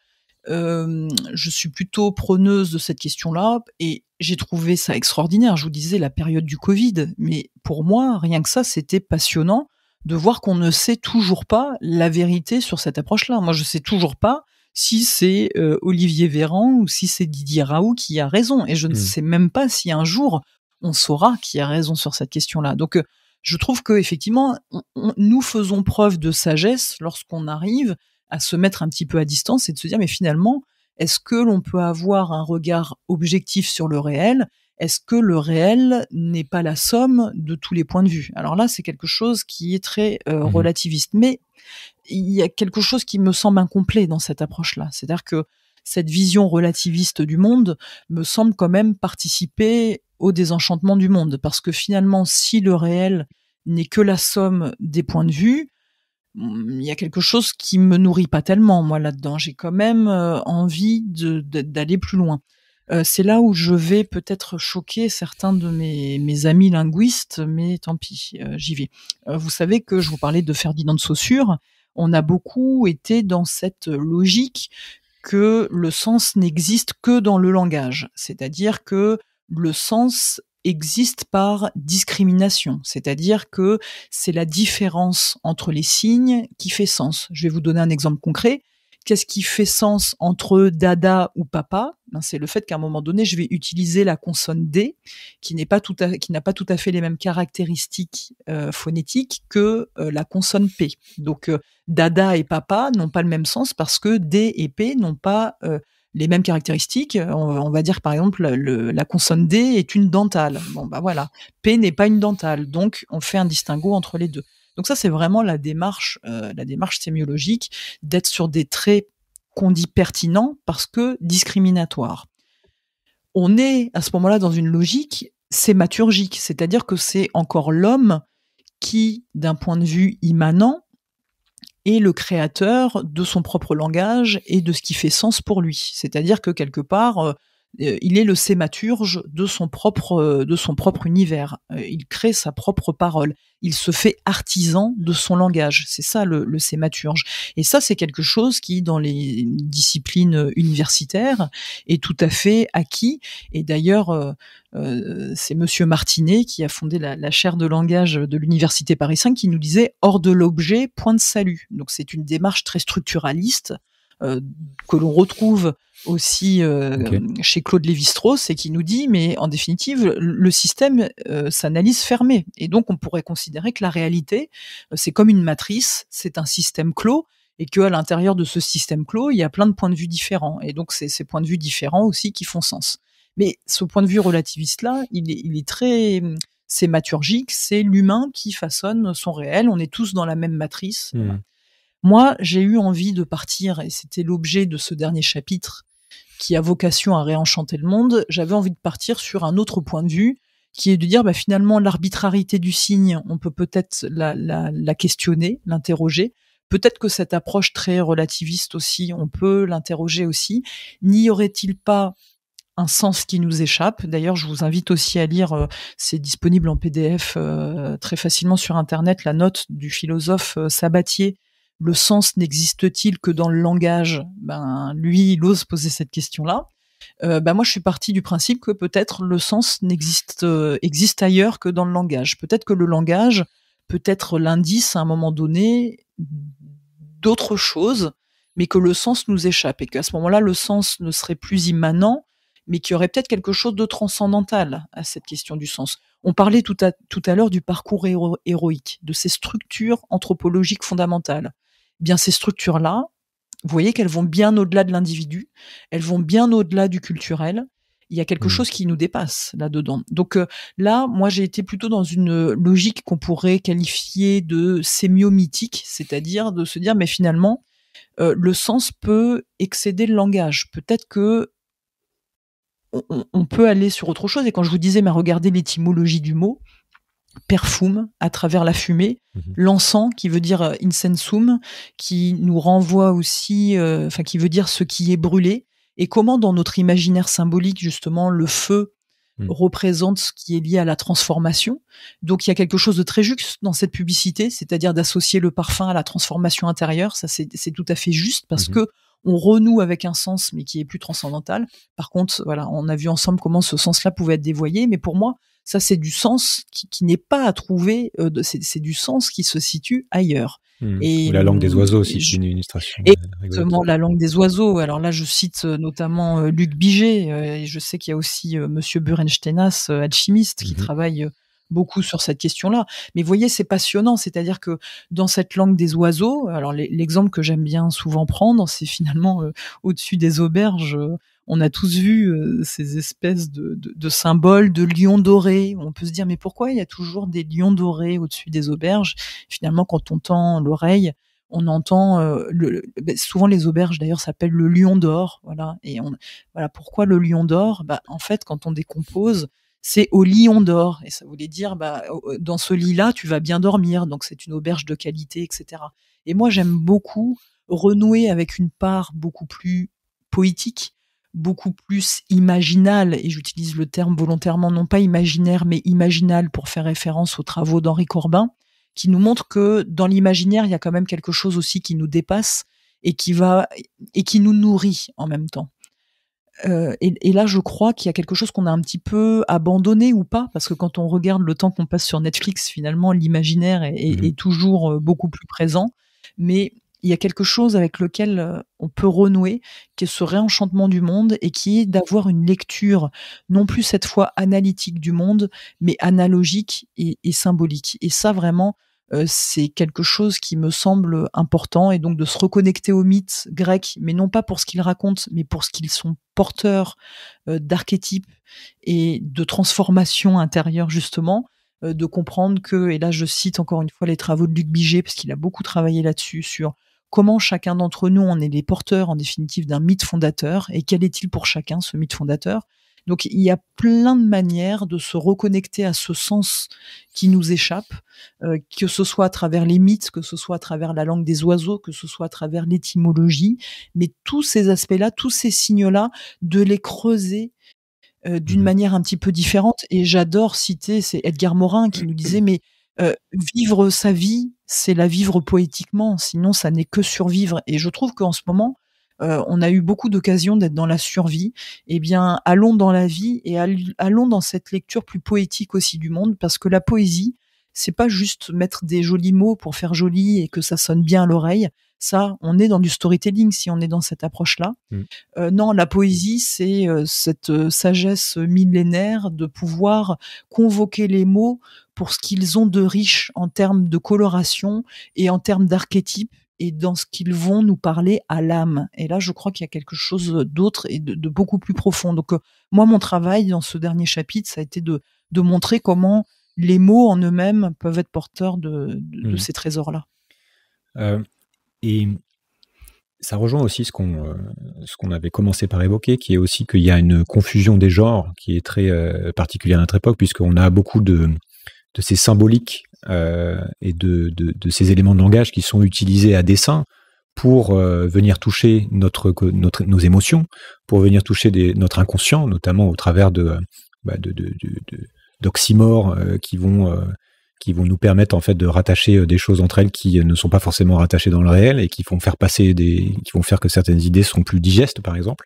je suis plutôt preneuse de cette question-là et j'ai trouvé ça extraordinaire. Je vous disais la période du Covid, mais pour moi, rien que ça, c'était passionnant de voir qu'on ne sait toujours pas la vérité sur cette approche-là. Moi, je ne sais toujours pas si c'est euh, Olivier Véran ou si c'est Didier Raoult qui a raison. Et je ne mm. sais même pas si un jour on saura qui a raison sur cette question-là. Donc, euh, je trouve que effectivement, nous faisons preuve de sagesse lorsqu'on arrive à se mettre un petit peu à distance et de se dire, mais finalement, est-ce que l'on peut avoir un regard objectif sur le réel est-ce que le réel n'est pas la somme de tous les points de vue Alors là, c'est quelque chose qui est très euh, mmh relativiste, mais il y a quelque chose qui me semble incomplet dans cette approche-là. C'est-à-dire que cette vision relativiste du monde me semble quand même participer au désenchantement du monde, parce que finalement, si le réel n'est que la somme des points de vue, hmm, il y a quelque chose qui me nourrit pas tellement moi là-dedans. J'ai quand même euh, envie d'aller plus loin. Euh, c'est là où je vais peut-être choquer certains de mes, amis linguistes, mais tant pis, euh, j'y vais. Euh, vous savez que je vous parlais de Ferdinand de Saussure. On a beaucoup été dans cette logique que le sens n'existe que dans le langage, c'est-à-dire que le sens existe par discrimination, c'est-à-dire que c'est la différence entre les signes qui fait sens. Je vais vous donner un exemple concret qu'est-ce qui fait sens entre dada ou papa ben, C'est le fait qu'à un moment donné, je vais utiliser la consonne D, qui n'est pas tout à, qui n'a pas tout à fait les mêmes caractéristiques euh, phonétiques que euh, la consonne P. Donc euh, dada et papa n'ont pas le même sens parce que D et P n'ont pas les mêmes caractéristiques. On, va dire par exemple la consonne D est une dentale. Bon bah voilà, P n'est pas une dentale, donc on fait un distinguo entre les deux. Donc ça, c'est vraiment la démarche, euh, la démarche sémiologique d'être sur des traits qu'on dit pertinents parce que discriminatoires. On est à ce moment-là dans une logique sématurgique, c'est-à-dire que c'est encore l'homme qui, d'un point de vue immanent, est le créateur de son propre langage et de ce qui fait sens pour lui. C'est-à-dire que quelque part, euh, euh, il est le sématurge de son propre euh, de son propre univers. Euh, il crée sa propre parole. Il se fait artisan de son langage. C'est ça le, le sématurge. Et ça, c'est quelque chose qui, dans les disciplines universitaires, est tout à fait acquis. Et d'ailleurs, c'est Monsieur Martinet qui a fondé la, la chaire de langage de l'université Paris 5 qui nous disait hors de l'objet, point de salut. Donc c'est une démarche très structuraliste euh, que l'on retrouve aussi euh, chez Claude Lévi-Strauss et qui nous dit, mais en définitive, le système euh, s'analyse fermé. Et donc, on pourrait considérer que la réalité, c'est comme une matrice, c'est un système clos et qu'à l'intérieur de ce système clos, il y a plein de points de vue différents. Et donc, c'est ces points de vue différents aussi qui font sens. Mais ce point de vue relativiste-là, il est, il est très sématurgique, c'est l'humain qui façonne son réel, on est tous dans la même matrice. Hmm. Moi, j'ai eu envie de partir, et c'était l'objet de ce dernier chapitre qui a vocation à réenchanter le monde, j'avais envie de partir sur un autre point de vue, qui est de dire bah, finalement l'arbitrarité du signe, on peut peut-être la, questionner, l'interroger. Peut-être que cette approche très relativiste aussi, on peut l'interroger aussi. N'y aurait-il pas un sens qui nous échappe. D'ailleurs, je vous invite aussi à lire, euh, c'est disponible en PDF euh, très facilement sur Internet, la note du philosophe euh, Sabatier le sens n'existe-t-il que dans le langage Ben lui, il ose poser cette question-là. Euh, ben moi, je suis partie du principe que peut-être le sens n'existe euh, existe ailleurs que dans le langage. Peut-être que le langage peut être l'indice à un moment donné d'autre chose, mais que le sens nous échappe et qu'à ce moment-là, le sens ne serait plus immanent, mais qu'il y aurait peut-être quelque chose de transcendantal à cette question du sens. On parlait tout à, tout à l'heure du parcours héroïque, de ces structures anthropologiques fondamentales ces structures-là, vous voyez qu'elles vont bien au-delà de l'individu, elles vont bien au-delà du culturel. Il y a quelque mmh. chose qui nous dépasse là-dedans. Donc euh, là, moi, j'ai été plutôt dans une logique qu'on pourrait qualifier de sémiomythique, c'est-à-dire de se dire, mais finalement, euh, le sens peut excéder le langage. Peut-être que on, peut aller sur autre chose. Et quand je vous disais, mais regardez l'étymologie du mot, perfume à travers la fumée, mhm. l'encens qui veut dire euh, incensum, qui nous renvoie aussi, euh, enfin qui veut dire ce qui est brûlé, et comment dans notre imaginaire symbolique justement le feu mhm. représente ce qui est lié à la transformation. Donc il y a quelque chose de très juste dans cette publicité, c'est-à-dire d'associer le parfum à la transformation intérieure, ça c'est tout à fait juste parce mhm. que on renoue avec un sens mais qui est plus transcendantal. Par contre, voilà, on a vu ensemble comment ce sens-là pouvait être dévoyé, mais pour moi, ça, c'est du sens qui, qui n'est pas à trouver, euh, c'est du sens qui se situe ailleurs. Mmh. Et, la langue des oiseaux aussi, c'est une illustration. Euh, exactement, la langue des oiseaux. Alors là, je cite euh, notamment euh, Luc Biget, et je sais qu'il y a aussi Monsieur Burenstenas, alchimiste, qui mmh travaille beaucoup sur cette question-là. Mais voyez, c'est passionnant, c'est-à-dire que dans cette langue des oiseaux, alors l'exemple que j'aime bien souvent prendre, c'est finalement au-dessus des auberges, on a tous vu euh, ces espèces de, symboles de lions dorés. On peut se dire mais pourquoi il y a toujours des lions dorés au-dessus des auberges Finalement, quand on tend l'oreille, on entend euh, ben, souvent les auberges d'ailleurs s'appellent le lion d'or. Voilà et on, voilà pourquoi le lion d'or. Bah, en fait, quand on décompose, c'est au lion d'or. Et ça voulait dire, bah, euh, dans ce lit-là, tu vas bien dormir, donc c'est une auberge de qualité, etc. Et moi, j'aime beaucoup renouer avec une part beaucoup plus poétique beaucoup plus imaginal, et j'utilise le terme volontairement non pas imaginaire, mais imaginal pour faire référence aux travaux d'Henri Corbin, qui nous montre que dans l'imaginaire, il y a quand même quelque chose aussi qui nous dépasse et qui va et qui nous nourrit en même temps. Euh, et, là, je crois qu'il y a quelque chose qu'on a un petit peu abandonné ou pas, parce que quand on regarde le temps qu'on passe sur Netflix, finalement, l'imaginaire est, est, mm-hmm. toujours euh, beaucoup plus présent. Mais il y a quelque chose avec lequel euh, on peut renouer, qui est ce réenchantement du monde et qui est d'avoir une lecture, non plus cette fois analytique du monde, mais analogique et, symbolique. Et ça, vraiment, euh, c'est quelque chose qui me semble important et donc de se reconnecter aux mythes grecs, mais non pas pour ce qu'ils racontent, mais pour ce qu'ils sont porteurs euh, d'archétypes et de transformations intérieures justement, de comprendre que, et là je cite encore une fois les travaux de Luc Biget, parce qu'il a beaucoup travaillé là-dessus, sur comment chacun d'entre nous, en est les porteurs en définitive d'un mythe fondateur et quel est-il pour chacun ce mythe fondateur. Donc il y a plein de manières de se reconnecter à ce sens qui nous échappe, euh, que ce soit à travers les mythes, que ce soit à travers la langue des oiseaux, que ce soit à travers l'étymologie, mais tous ces aspects-là, tous ces signes là de les creuser euh, d'une mmh manière un petit peu différente. Et j'adore citer, c'est Edgar Morin qui nous disait, mais euh, vivre sa vie, c'est la vivre poétiquement, sinon ça n'est que survivre. Et je trouve qu'en ce moment, euh, on a eu beaucoup d'occasions d'être dans la survie. Eh bien, allons dans la vie et allons dans cette lecture plus poétique aussi du monde, parce que la poésie, c'est pas juste mettre des jolis mots pour faire joli et que ça sonne bien à l'oreille. Ça, on est dans du storytelling si on est dans cette approche-là. Mm. Euh, non, la poésie, c'est euh, cette euh, sagesse millénaire de pouvoir convoquer les mots pour ce qu'ils ont de riche en termes de coloration et en termes d'archétypes et dans ce qu'ils vont nous parler à l'âme. Et là, je crois qu'il y a quelque chose d'autre et de, beaucoup plus profond. Donc, moi, mon travail dans ce dernier chapitre, ça a été de, montrer comment les mots en eux-mêmes peuvent être porteurs de, mm. ces trésors-là. Et ça rejoint aussi euh, ce qu'on avait commencé par évoquer, qui est aussi qu'il y a une confusion des genres qui est très euh, particulière à notre époque, puisqu'on a beaucoup de, ces symboliques euh, et de, ces éléments de langage qui sont utilisés à dessein pour venir toucher notre, nos émotions, pour venir toucher notre inconscient, notamment au travers de, bah, d'oxymores qui vont qui vont nous permettre en fait de rattacher euh, des choses entre elles qui euh, ne sont pas forcément rattachées dans le réel et qui vont faire passer des, qui vont faire que certaines idées sont plus digestes par exemple.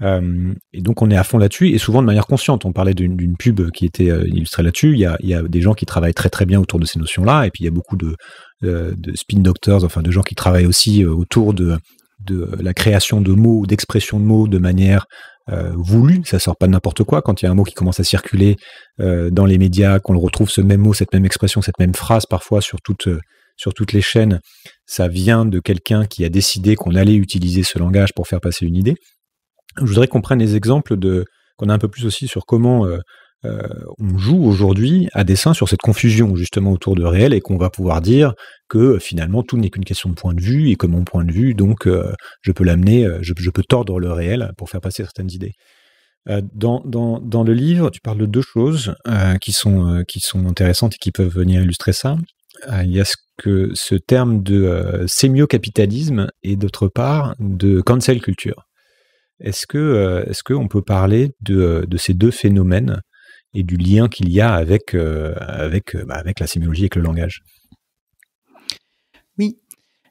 Euh, et donc on est à fond là-dessus et souvent de manière consciente. On parlait d'une pub qui était illustrée là-dessus. Il, il, y a des gens qui travaillent très très bien autour de ces notions-là et puis il y a beaucoup de, de, spin doctors, enfin de gens qui travaillent aussi autour de, de la création de mots, d'expression de mots de manière euh, voulu, ça sort pas de n'importe quoi. Quand il y a un mot qui commence à circuler euh, dans les médias, qu'on le retrouve ce même mot, cette même expression, cette même phrase parfois sur toutes euh, sur toutes les chaînes, ça vient de quelqu'un qui a décidé qu'on allait utiliser ce langage pour faire passer une idée. Je voudrais qu'on prenne les exemples de qu'on a un peu plus aussi sur comment euh, on joue aujourd'hui à dessein sur cette confusion justement autour de réel et qu'on va pouvoir dire que euh, finalement tout n'est qu'une question de point de vue et que mon point de vue, donc euh, je peux l'amener, je, peux tordre le réel pour faire passer certaines idées. dans, le livre, tu parles de deux choses qui, sont, qui sont intéressantes et qui peuvent venir illustrer ça. il y a ce, que, ce terme de sémiocapitalisme et d'autre part de cancel culture. Est-ce que est qu'on peut parler de, ces deux phénomènes et du lien qu'il y a avec, euh, avec, euh, bah, avec la sémiologie, avec le langage. Oui.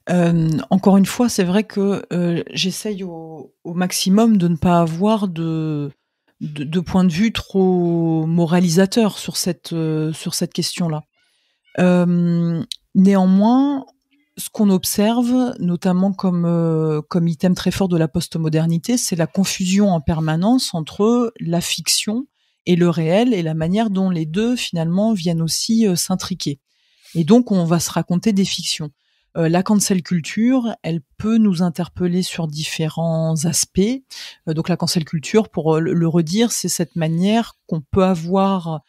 Euh, encore une fois, c'est vrai que j'essaye au, maximum de ne pas avoir de, de, point de vue trop moralisateur sur cette, sur cette question-là. néanmoins, ce qu'on observe, notamment comme, comme item très fort de la postmodernité, c'est la confusion en permanence entre la fiction et le réel et la manière dont les deux finalement viennent aussi euh, s'intriquer. Et donc on va se raconter des fictions. Euh, la cancel culture, elle peut nous interpeller sur différents aspects. Euh, donc la cancel culture, pour le redire, c'est cette manière qu'on peut avoir,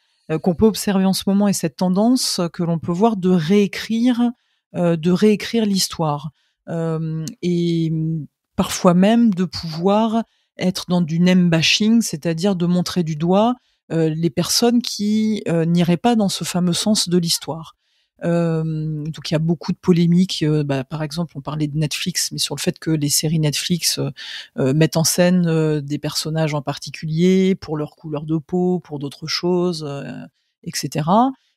qu'on peut observer en ce moment et cette tendance que l'on peut voir de réécrire, de réécrire l'histoire. et mm, parfois même de pouvoir être dans du name bashing, c'est-à-dire de montrer du doigt euh, les personnes qui euh, n'iraient pas dans ce fameux sens de l'histoire. Euh, donc il y a beaucoup de polémiques. Euh, bah, par exemple, on parlait de Netflix, mais sur le fait que les séries Netflix mettent en scène des personnages en particulier pour leur couleur de peau, pour d'autres choses, etc.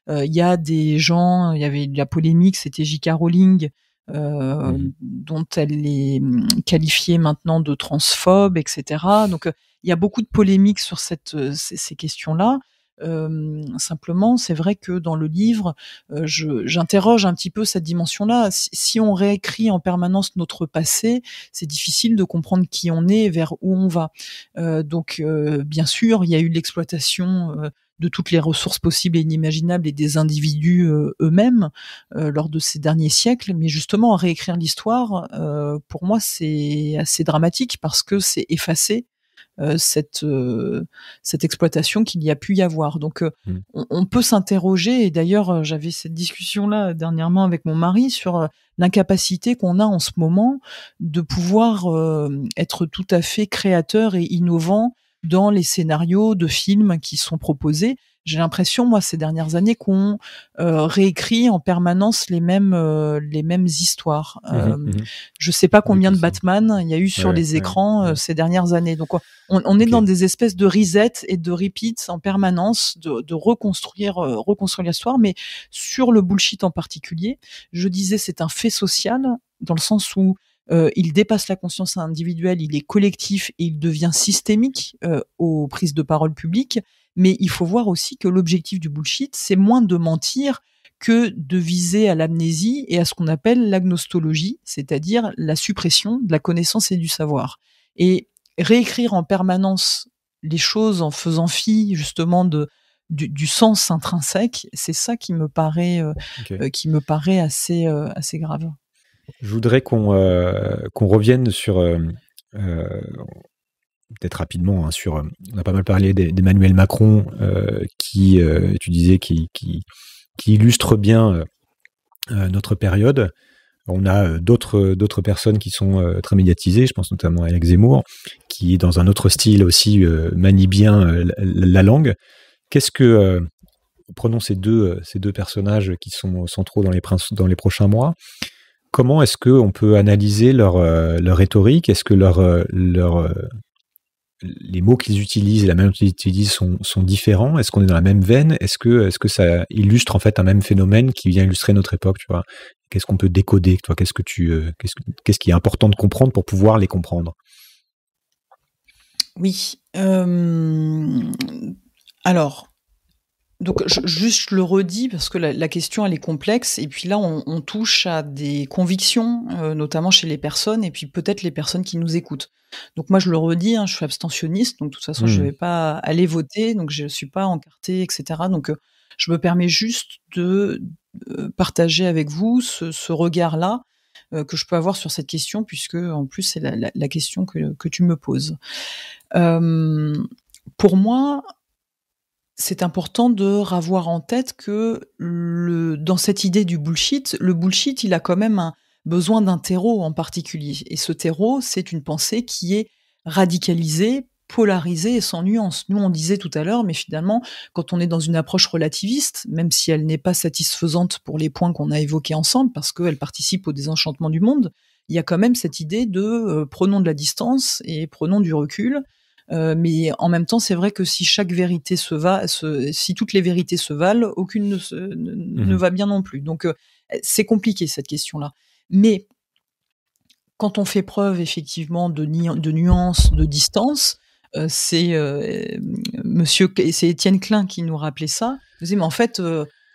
Il y a des gens, il y avait de la polémique, c'était J.K. Rowling euh, mmh dont elle est mmh, qualifiée maintenant de transphobe, etc. Donc euh, il y a beaucoup de polémiques sur cette, euh, ces, questions-là. Euh, simplement, c'est vrai que dans le livre, je j'interroge un petit peu cette dimension-là. Si, on réécrit en permanence notre passé, c'est difficile de comprendre qui on est vers où on va. Euh, donc, bien sûr, il y a eu l'exploitation de toutes les ressources possibles et inimaginables et des individus euh, eux-mêmes euh, lors de ces derniers siècles. Mais justement, réécrire l'histoire, euh, pour moi, c'est assez dramatique parce que c'est effacer cette cette exploitation qu'il y a pu y avoir. Donc mm. on, peut s'interroger et d'ailleurs j'avais cette discussion là dernièrement avec mon mari sur l'incapacité qu'on a en ce moment de pouvoir être tout à fait créateur et innovant dans les scénarios de films qui sont proposés. J'ai l'impression, moi, ces dernières années, qu'on euh, réécrit en permanence les mêmes euh, les mêmes histoires. Mmh euh, mmh Je sais pas combien de Batman il y a eu sur les écrans euh, ces dernières années. Donc, on, on est dans des espèces de reset et de repeats en permanence, de, de reconstruire euh, reconstruire l'histoire, mais sur le bullshit en particulier. Je disais, c'est un fait social dans le sens où euh, il dépasse la conscience individuelle, il est collectif et il devient systémique euh, aux prises de parole publiques. Mais il faut voir aussi que l'objectif du bullshit, c'est moins de mentir que de viser à l'amnésie et à ce qu'on appelle l'agnostologie, c'est-à-dire la suppression de la connaissance et du savoir. Et réécrire en permanence les choses en faisant fi justement de du, sens intrinsèque, c'est ça qui me paraît euh, qui me paraît assez assez grave. Je voudrais qu'on euh, revienne sur euh, euh, peut-être rapidement hein, sur. On a pas mal parlé d'Emmanuel Macron, qui, tu disais, qui, qui, illustre bien notre période. On a d'autres d'autres personnes qui sont très médiatisées. Je pense notamment à Alex Zemmour, qui dans un autre style aussi manie bien la, langue. Qu'est-ce que prenons ces deux ces deux personnages qui sont centraux dans les dans les prochains mois comment est-ce qu'on peut analyser euh, leur, rhétorique Est-ce que leur, euh, euh, les mots qu'ils utilisent et la manière dont ils utilisent sont, sont différents Est-ce qu'on est dans la même veine Est-ce que, est que ça illustre en fait un même phénomène qui vient illustrer notre époque tu vois Qu'est-ce qu'on peut décoder Qu'est-ce que qui est important de comprendre pour pouvoir les comprendre Oui. Alors, donc je, juste je le redis parce que la, la, question elle est complexe et puis là on, on touche à des convictions euh, notamment chez les personnes et puis peut-être les personnes qui nous écoutent. Donc moi je le redis, hein, je suis abstentionniste donc de toute façon je mmh. vais pas aller voter donc je suis pas encartée etc. Donc euh, je me permets juste de euh, partager avec vous ce, ce regard là que je peux avoir sur cette question puisque en plus c'est la, la, question que, que tu me poses. pour moi, c'est important de ravoir en tête que dans cette idée du bullshit, le bullshit, il a quand même un besoin d'un terreau en particulier. Et ce terreau, c'est une pensée qui est radicalisée, polarisée et sans nuance. Nous, on disait tout à l'heure, mais finalement, quand on est dans une approche relativiste, même si elle n'est pas satisfaisante pour les points qu'on a évoqués ensemble, parce qu'elle participe au désenchantement du monde, il y a quand même cette idée de euh, prenons de la distance et prenons du recul euh, mais en même temps, c'est vrai que si chaque vérité se va, si toutes les vérités se valent, aucune ne, ne, mhm. va bien non plus. Donc euh, c'est compliqué cette question-là. Mais quand on fait preuve effectivement de, de nuances, de distance, euh, c'est Monsieur, c'est Étienne Klein qui nous rappelait ça. Il mais en fait,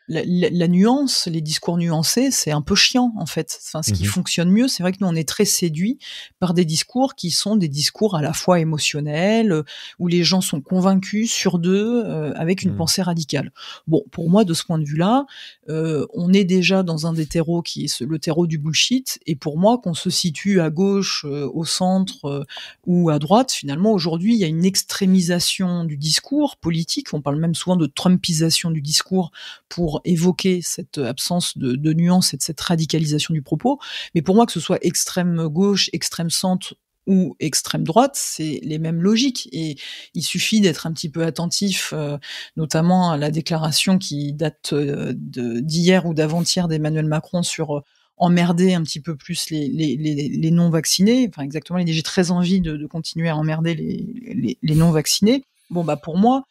la, nuance, les discours nuancés, c'est un peu chiant en fait. Enfin, ce qui mhm. fonctionne mieux, c'est vrai que nous on est très séduits par des discours qui sont des discours à la fois émotionnels, euh, où les gens sont convaincus sur d'eux euh, avec une mhm. pensée radicale. Bon, pour moi, de ce point de vue-là, euh, on est déjà dans un des terreaux qui est le terreau du bullshit. Et pour moi, qu'on se situe à gauche, au centre ou à droite, finalement, aujourd'hui, il y a une extrémisation du discours politique. On parle même souvent de Trumpisation du discours pour évoquer cette absence de, de nuance et de cette radicalisation du propos. Mais pour moi, que ce soit extrême gauche, extrême centre ou extrême droite, c'est les mêmes logiques. Et il suffit d'être un petit peu attentif, euh, notamment à la déclaration qui date euh, d'hier ou d'avant-hier d'Emmanuel Macron sur euh, emmerder un petit peu plus les, non-vaccinés. Enfin, exactement, j'ai très envie de, de, continuer à emmerder les, non-vaccinés. Bon, bah pour moi,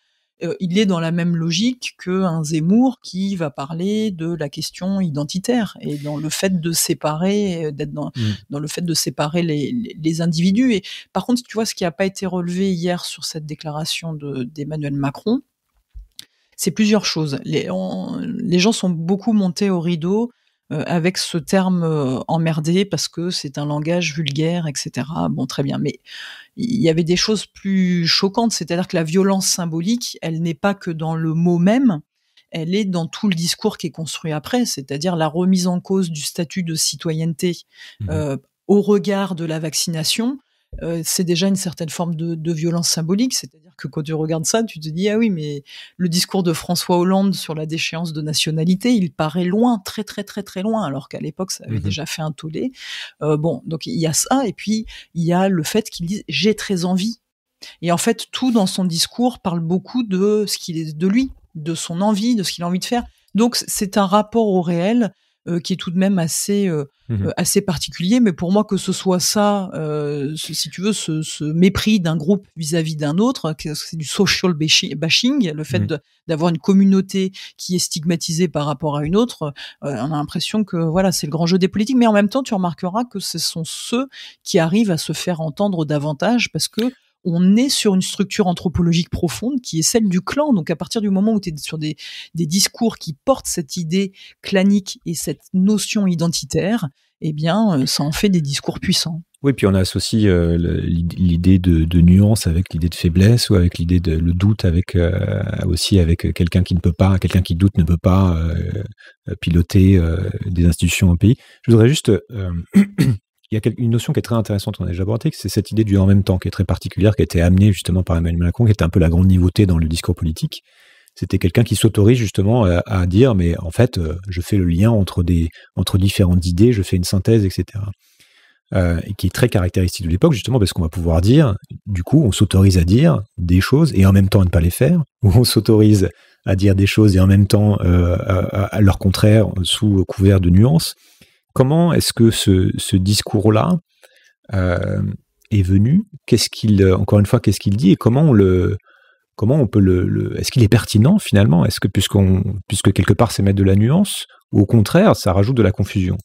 euh, il est dans la même logique qu'un Zemmour qui va parler de la question identitaire et dans le fait de séparer, euh, mm. dans, le fait de séparer les, individus. Et par contre, tu vois, ce qui n'a pas été relevé hier sur cette déclaration d'Emmanuel Macron, c'est plusieurs choses. les gens sont beaucoup montés au rideau euh, avec ce terme euh, emmerdé parce que c'est un langage vulgaire, etc. Bon, très bien. Mais il y avait des choses plus choquantes, c'est-à-dire que la violence symbolique, elle n'est pas que dans le mot même, elle est dans tout le discours qui est construit après, c'est-à-dire la remise en cause du statut de citoyenneté mmh euh, au regard de la vaccination, euh, c'est déjà une certaine forme de, violence symbolique. C'est-à-dire que quand tu regardes ça, tu te dis ah oui, mais le discours de François Hollande sur la déchéance de nationalité, il paraît loin, très très très très loin, alors qu'à l'époque ça avait mhm. déjà fait un tollé. Euh, bon, donc il y a ça, et puis il y a le fait qu'il dise j'ai très envie. Et en fait, tout dans son discours parle beaucoup de ce qu'il est de lui, de son envie, de ce qu'il a envie de faire. Donc c'est un rapport au réel euh, qui est tout de même assez euh, mmh euh, assez particulier. Mais pour moi, que ce soit ça, euh, si tu veux, ce, ce mépris d'un groupe vis-à-vis d'un autre, c'est du social bashing, le fait mmh d'avoir une communauté qui est stigmatisée par rapport à une autre. on a l'impression que voilà, c'est le grand jeu des politiques. Mais en même temps, tu remarqueras que ce sont ceux qui arrivent à se faire entendre davantage parce que on est sur une structure anthropologique profonde qui est celle du clan. Donc à partir du moment où tu es sur des, discours qui portent cette idée clanique et cette notion identitaire, eh bien euh, ça en fait des discours puissants. Oui, puis on associe euh, l'idée de, nuance avec l'idée de faiblesse ou avec l'idée de le doute avec euh, aussi avec quelqu'un qui ne peut pas, quelqu'un qui doute ne peut pas piloter des institutions au pays. Je voudrais juste il y a une notion qui est très intéressante qu'on a déjà abordé, c'est cette idée du en même temps qui est très particulière, qui a été amenée justement par Emmanuel Macron, qui était un peu la grande nouveauté dans le discours politique. C'était quelqu'un qui s'autorise justement euh, à, dire, mais en fait, euh, je fais le lien entre, des, entre différentes idées, je fais une synthèse, etc. Euh, et qui est très caractéristique de l'époque, justement, parce qu'on va pouvoir dire, du coup, on s'autorise à dire des choses et en même temps à ne pas les faire, ou on s'autorise à dire des choses et en même temps à, leur contraire sous couvert de nuances. Comment est-ce que ce, discours-là euh, est venu Qu'est-ce qu'il, encore une fois, qu'est-ce qu'il dit et comment on le, comment on peut le, est-ce qu'il est pertinent finalement Est-ce que puisqu'on, puisque quelque part c'est mettre de la nuance ou au contraire ça rajoute de la confusion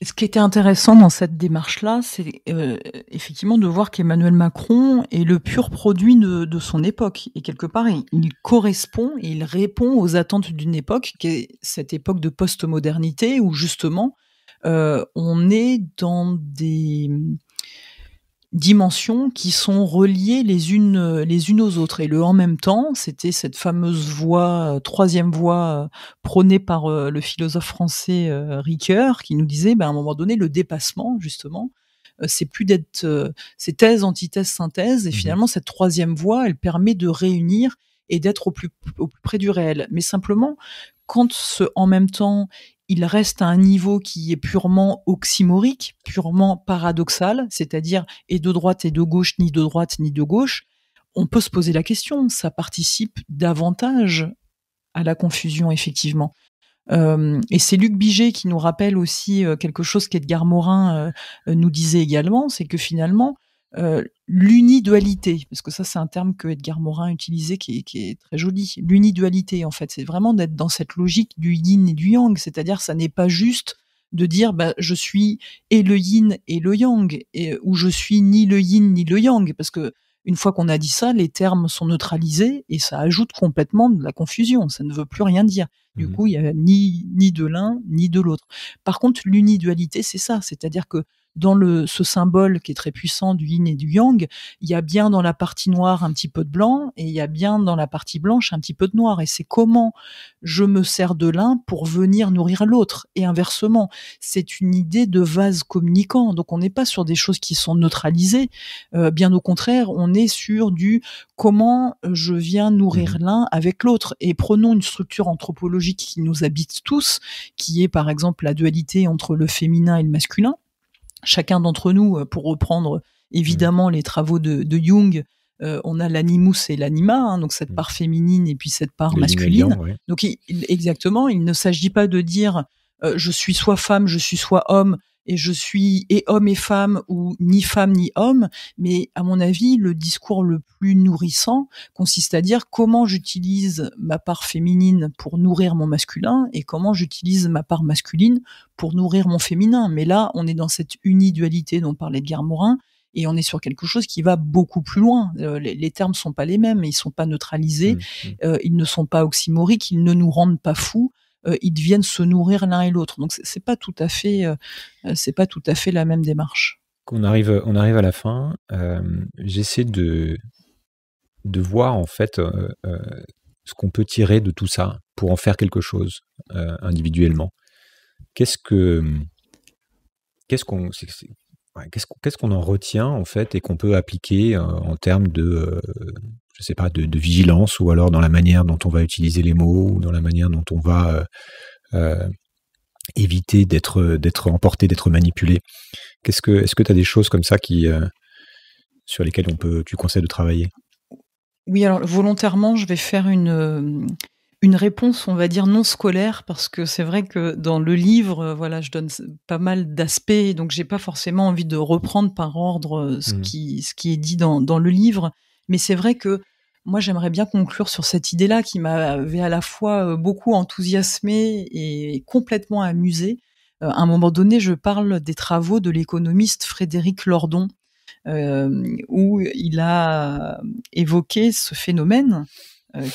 ce qui était intéressant dans cette démarche-là, c'est euh, effectivement de voir qu'Emmanuel Macron est le pur produit de, son époque. Et quelque part, il, correspond, il répond aux attentes d'une époque, qui est cette époque de postmodernité, où justement, euh, on est dans des dimensions qui sont reliées les unes, les unes aux autres. Et le en même temps, c'était cette fameuse voie, euh, troisième voie euh, prônée par euh, le philosophe français Ricoeur, qui nous disait, ben, à un moment donné, le dépassement, justement, c'est plus d'être c'est thèse, antithèse, synthèse. Et mmh finalement, cette troisième voie, elle permet de réunir et d'être au plus, au plus près du réel. Mais simplement, quand ce en même temps il reste à un niveau qui est purement oxymorique, purement paradoxal, c'est-à-dire et de droite et de gauche, ni de droite ni de gauche, on peut se poser la question, ça participe davantage à la confusion, effectivement. Euh, et c'est Luc Biget qui nous rappelle aussi euh, quelque chose qu'Edgar Morin euh, nous disait également, c'est que finalement, euh, l'unidualité, parce que ça c'est un terme que Edgar Morin utilisait qui est, qui est très joli, l'unidualité en fait, c'est vraiment d'être dans cette logique du yin et du yang, c'est-à-dire ça n'est pas juste de dire bah, je suis et le yin et le yang, euh, ou je suis ni le yin ni le yang, parce que une fois qu'on a dit ça, les termes sont neutralisés et ça ajoute complètement de la confusion, ça ne veut plus rien dire. Du mmh coup, il n'y a ni, ni de l'un ni de l'autre. Par contre, l'unidualité, c'est ça, c'est-à-dire que dans le, ce symbole qui est très puissant du yin et du yang, il y a bien dans la partie noire un petit peu de blanc et il y a bien dans la partie blanche un petit peu de noir. Et c'est comment je me sers de l'un pour venir nourrir l'autre et inversement. C'est une idée de vase communicant. Donc on n'est pas sur des choses qui sont neutralisées. Euh, bien au contraire, on est sur du comment je viens nourrir mmh l'un avec l'autre. Et prenons une structure anthropologique qui nous habite tous, qui est par exemple la dualité entre le féminin et le masculin chacun d'entre nous, euh, pour reprendre évidemment mm. les travaux de, Jung, euh, on a l'animus et l'anima, hein, donc cette mm. part féminine et puis cette part masculine. Donc exactement, il ne s'agit pas de dire euh, je suis soit femme, je suis soit homme, et je suis et homme et femme ou ni femme ni homme, mais à mon avis, le discours le plus nourrissant consiste à dire comment j'utilise ma part féminine pour nourrir mon masculin et comment j'utilise ma part masculine pour nourrir mon féminin. Mais là, on est dans cette unidualité dont parlait Edgar Morin, et on est sur quelque chose qui va beaucoup plus loin. Euh, les, termes sont pas les mêmes, ils sont pas neutralisés, mmh, mmh. Euh, ils ne sont pas oxymoriques, ils ne nous rendent pas fous. Euh, ils deviennent se nourrir l'un et l'autre. Donc c'est pas tout à fait, euh, euh, c'est pas tout à fait la même démarche. On arrive, on arrive à la fin. J'essaie de de voir en fait ce qu'on peut tirer de tout ça pour en faire quelque chose individuellement. Qu'est-ce que qu'est-ce qu'on qu'est-ce qu'on en retient en fait et qu'on peut appliquer en termes de, je sais pas, de, vigilance, ou alors dans la manière dont on va utiliser les mots, ou dans la manière dont on va euh, euh, éviter d'être d'être emporté, d'être manipulé. Qu'est-ce que est-ce que tu as des choses comme ça qui euh, sur lesquelles on peut tu conseilles de travailler Oui, alors volontairement, je vais faire une une réponse, on va dire non scolaire parce que c'est vrai que dans le livre, voilà, je donne pas mal d'aspects donc j'ai pas forcément envie de reprendre par ordre ce mmh. qui ce qui est dit dans dans le livre. Mais c'est vrai que moi, j'aimerais bien conclure sur cette idée-là qui m'avait à la fois euh, beaucoup enthousiasmée et complètement amusée. Euh, à un moment donné, je parle des travaux de l'économiste Frédéric Lordon, euh, où il a évoqué ce phénomène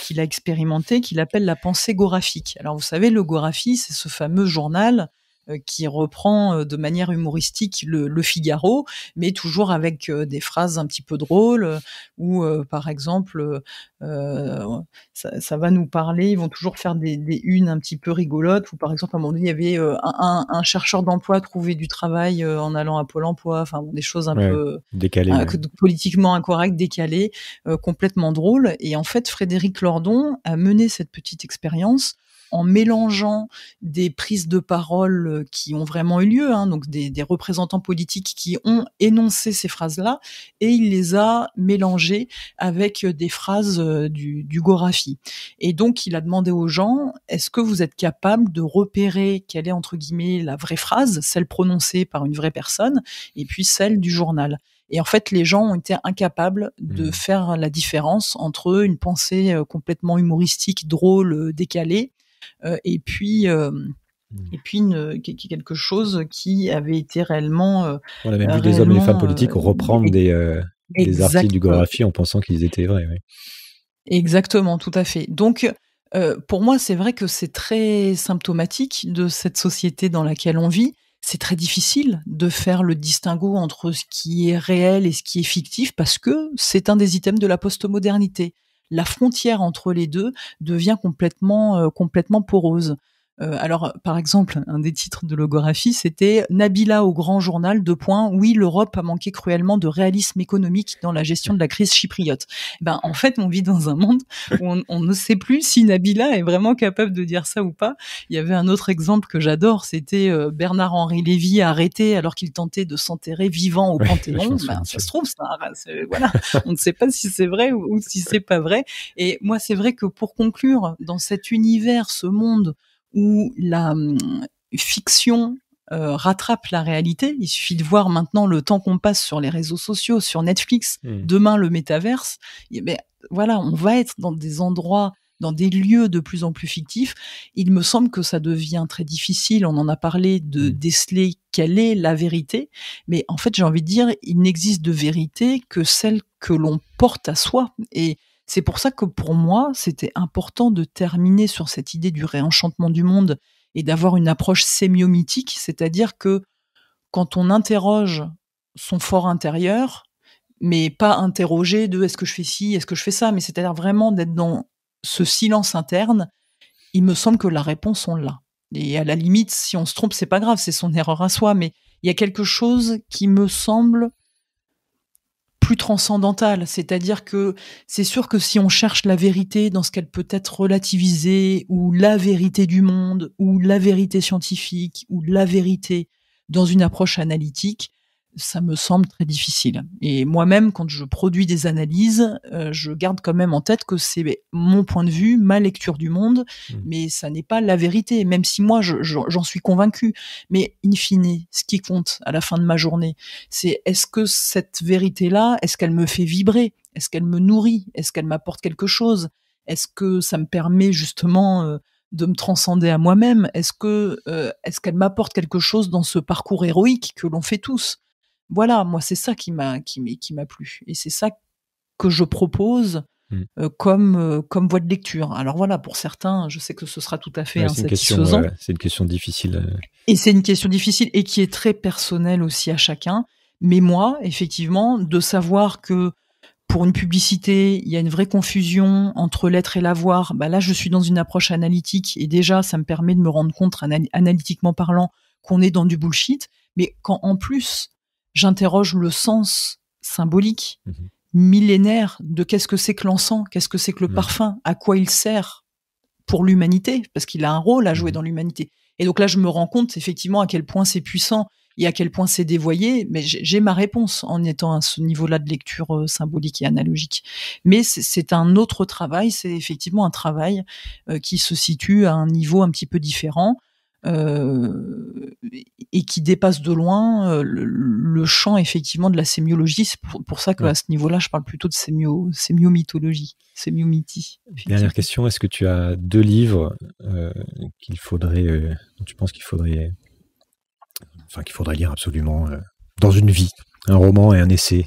qu'il a expérimenté, qu'il appelle la pensée goraphique. Alors, vous savez, le Goraphie, c'est ce fameux journal euh, qui reprend euh, de manière humoristique le, Figaro, mais toujours avec euh, des phrases un petit peu drôles, où par exemple, ça, va nous parler, ils vont toujours faire des, des, unes un petit peu rigolotes, où par exemple à un moment donné, il y avait un, chercheur d'emploi trouvé du travail en allant à Pôle Emploi, enfin des choses un peu décalées, ah, politiquement incorrectes, décalées, complètement drôles. Et en fait, Frédéric Lordon a mené cette petite expérience en mélangeant des prises de parole euh, qui ont vraiment eu lieu, hein, donc des, représentants politiques qui ont énoncé ces phrases-là, et il les a mélangées avec euh, des phrases euh, du, du Gorafi. Et donc il a demandé aux gens, est-ce que vous êtes capable de repérer quelle est entre guillemets la vraie phrase, celle prononcée par une vraie personne, et puis celle du journal. Et en fait, les gens ont été incapables de mmh. faire la différence entre une pensée complètement humoristique, drôle, décalée, euh, et puis euh, mmh. et puis une, quelque chose qui avait été réellement. Euh, on avait vu des hommes et des femmes politiques reprendre des, des articles du en pensant qu'ils étaient vrais. Exactement, tout à fait. Donc, pour moi, c'est vrai que c'est très symptomatique de cette société dans laquelle on vit. C'est très difficile de faire le distinguo entre ce qui est réel et ce qui est fictif parce que c'est un des items de la postmodernité la frontière entre les deux devient complètement, euh, complètement porose. Euh, alors, par exemple, un des titres de logographie, c'était Nabila au grand journal, de points, oui, l'Europe a manqué cruellement de réalisme économique dans la gestion de la crise chypriote. Eh ben, en fait, on vit dans un monde où on, ne sait plus si Nabila est vraiment capable de dire ça ou pas. Il y avait un autre exemple que j'adore, c'était euh, Bernard-Henri Lévy arrêté alors qu'il tentait de s'enterrer vivant au Panthéon. Ben, se trouve, hein, voilà, on ne sait pas si c'est vrai ou, ou si c'est pas vrai. Et moi, c'est vrai que pour conclure, dans cet univers, ce monde, où la hum, fiction euh, rattrape la réalité. Il suffit de voir maintenant le temps qu'on passe sur les réseaux sociaux, sur Netflix, hmm. demain le métaverse. Mais ben, voilà, on va être dans des endroits, dans des lieux de plus en plus fictifs. Il me semble que ça devient très difficile. On en a parlé de hmm. déceler quelle est la vérité. Mais en fait, j'ai envie de dire, il n'existe de vérité que celle que l'on porte à soi. Et c'est pour ça que pour moi, c'était important de terminer sur cette idée du réenchantement du monde et d'avoir une approche sémiomythique, c'est-à-dire que quand on interroge son fort intérieur, mais pas interroger de est-ce que je fais ci, est-ce que je fais ça, mais c'est-à-dire vraiment d'être dans ce silence interne, il me semble que la réponse, on l'a. Et à la limite, si on se trompe, c'est pas grave, c'est son erreur à soi, mais il y a quelque chose qui me semble plus transcendantale. C'est-à-dire que c'est sûr que si on cherche la vérité dans ce qu'elle peut être relativisée, ou la vérité du monde, ou la vérité scientifique, ou la vérité dans une approche analytique, ça me semble très difficile. Et moi-même, quand je produis des analyses, euh, je garde quand même en tête que c'est mon point de vue, ma lecture du monde, mmh. mais ça n'est pas la vérité, même si moi, j'en suis convaincu. Mais in fine, ce qui compte à la fin de ma journée, c'est est-ce que cette vérité-là, est-ce qu'elle me fait vibrer Est-ce qu'elle me nourrit Est-ce qu'elle m'apporte quelque chose Est-ce que ça me permet justement... Euh, de me transcender à moi-même Est-ce que euh, est-ce qu'elle m'apporte quelque chose dans ce parcours héroïque que l'on fait tous voilà, moi, c'est ça qui m'a qui, qui m'a plu. Et c'est ça que je propose mm. euh, comme, euh, comme voie de lecture. Alors voilà, pour certains, je sais que ce sera tout à fait c'est une, question difficile. Euh. Et c'est une question difficile et qui est très personnelle aussi à chacun. Mais moi, effectivement, de savoir que pour une publicité, il y a une vraie confusion entre l'être et l'avoir, bah là, je suis dans une approche analytique et déjà, ça me permet de me rendre compte, analytiquement parlant, qu'on est dans du bullshit. Mais quand en plus, j'interroge le sens symbolique, mhm. millénaire de qu'est-ce que c'est que l'encens, qu'est-ce que c'est que le mhm. parfum, à quoi il sert pour l'humanité, parce qu'il a un rôle à jouer mhm. dans l'humanité. Et donc là, je me rends compte effectivement à quel point c'est puissant et à quel point c'est dévoyé, mais j'ai ma réponse en étant à ce niveau-là de lecture euh, symbolique et analogique. Mais c'est un autre travail, c'est effectivement un travail euh, qui se situe à un niveau un petit peu différent et qui dépasse de loin euh, le, champ effectivement de la sémiologie. C'est pour, ça que à ce niveau-là, je parle plutôt de sémio, sémiomythologie, sémiomythie. Dernière question est-ce que tu as deux livres euh, qu'il faudrait, euh, dont tu penses qu'il faudrait, enfin qu'il faudrait lire absolument dans une vie, un roman et un essai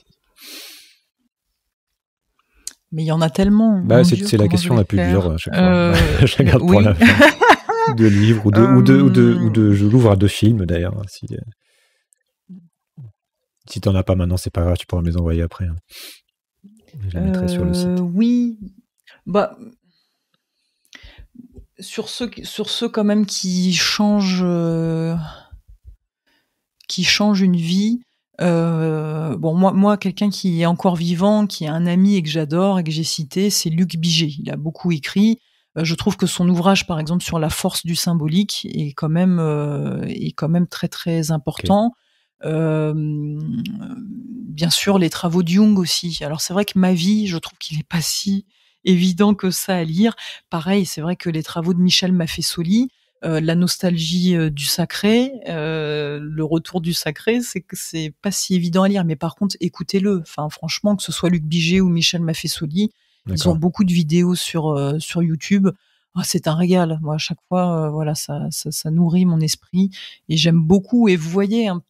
mais il y en a tellement. Bah, c'est la question, la plus dure je la garde pour la de livres ou de, ou de, ou de, euh, ou je l'ouvre à deux films d'ailleurs. Hein, si, euh, si t'en as pas maintenant, c'est pas grave, tu pourras me les envoyer après. Hein. Je les mettrai sur le euh, site. Oui, bah sur ceux sur ceux quand même qui changent qui changent une vie. bon, moi, moi quelqu'un qui est encore vivant, qui est un ami et que j'adore et que j'ai cité, c'est Luc Biget. Il a beaucoup écrit. Euh, je trouve que son ouvrage, par exemple, sur la force du symbolique est quand même, euh, est quand même très très important. Euh, bien sûr, les travaux de Jung aussi. Alors c'est vrai que ma vie, je trouve qu'il n'est pas si évident que ça à lire. Pareil, c'est vrai que les travaux de Michel Maffesoli, la nostalgie du sacré, le retour du sacré, c'est que c'est pas si évident à lire. Mais par contre, écoutez-le. Enfin, franchement, que ce soit Luc Biget ou Michel Maffesoli, ils ont beaucoup de vidéos sur, euh, sur YouTube. Ah, c'est un régal. Moi, à chaque fois, euh, voilà, ça, ça, nourrit mon esprit et j'aime beaucoup. Et vous voyez, hein,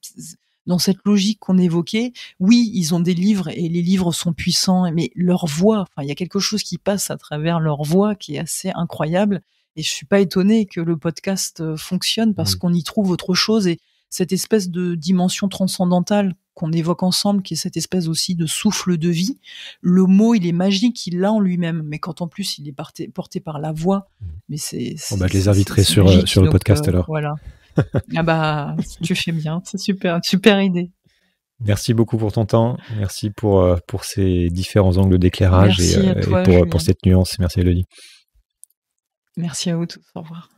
dans cette logique qu'on évoquait, oui, ils ont des livres et les livres sont puissants, mais leur voix, il y a quelque chose qui passe à travers leur voix qui est assez incroyable. Et je suis pas étonné que le podcast euh, fonctionne parce qu'on y trouve autre chose et cette espèce de dimension transcendantale qu'on évoque ensemble, qui est cette espèce aussi de souffle de vie, le mot, il est magique, il l'a en lui-même, mais quand en plus il est porté, par la voix, mmh. mais c'est... Oh, bah, les inviterai sur, euh, sur le podcast euh, alors. Voilà. ah bah, tu fais bien, c'est super, super idée. Merci beaucoup pour ton temps. Merci pour, euh, pour ces différents angles d'éclairage et, pour, pour, cette nuance. Merci Elodie. Merci à vous tous. Au revoir.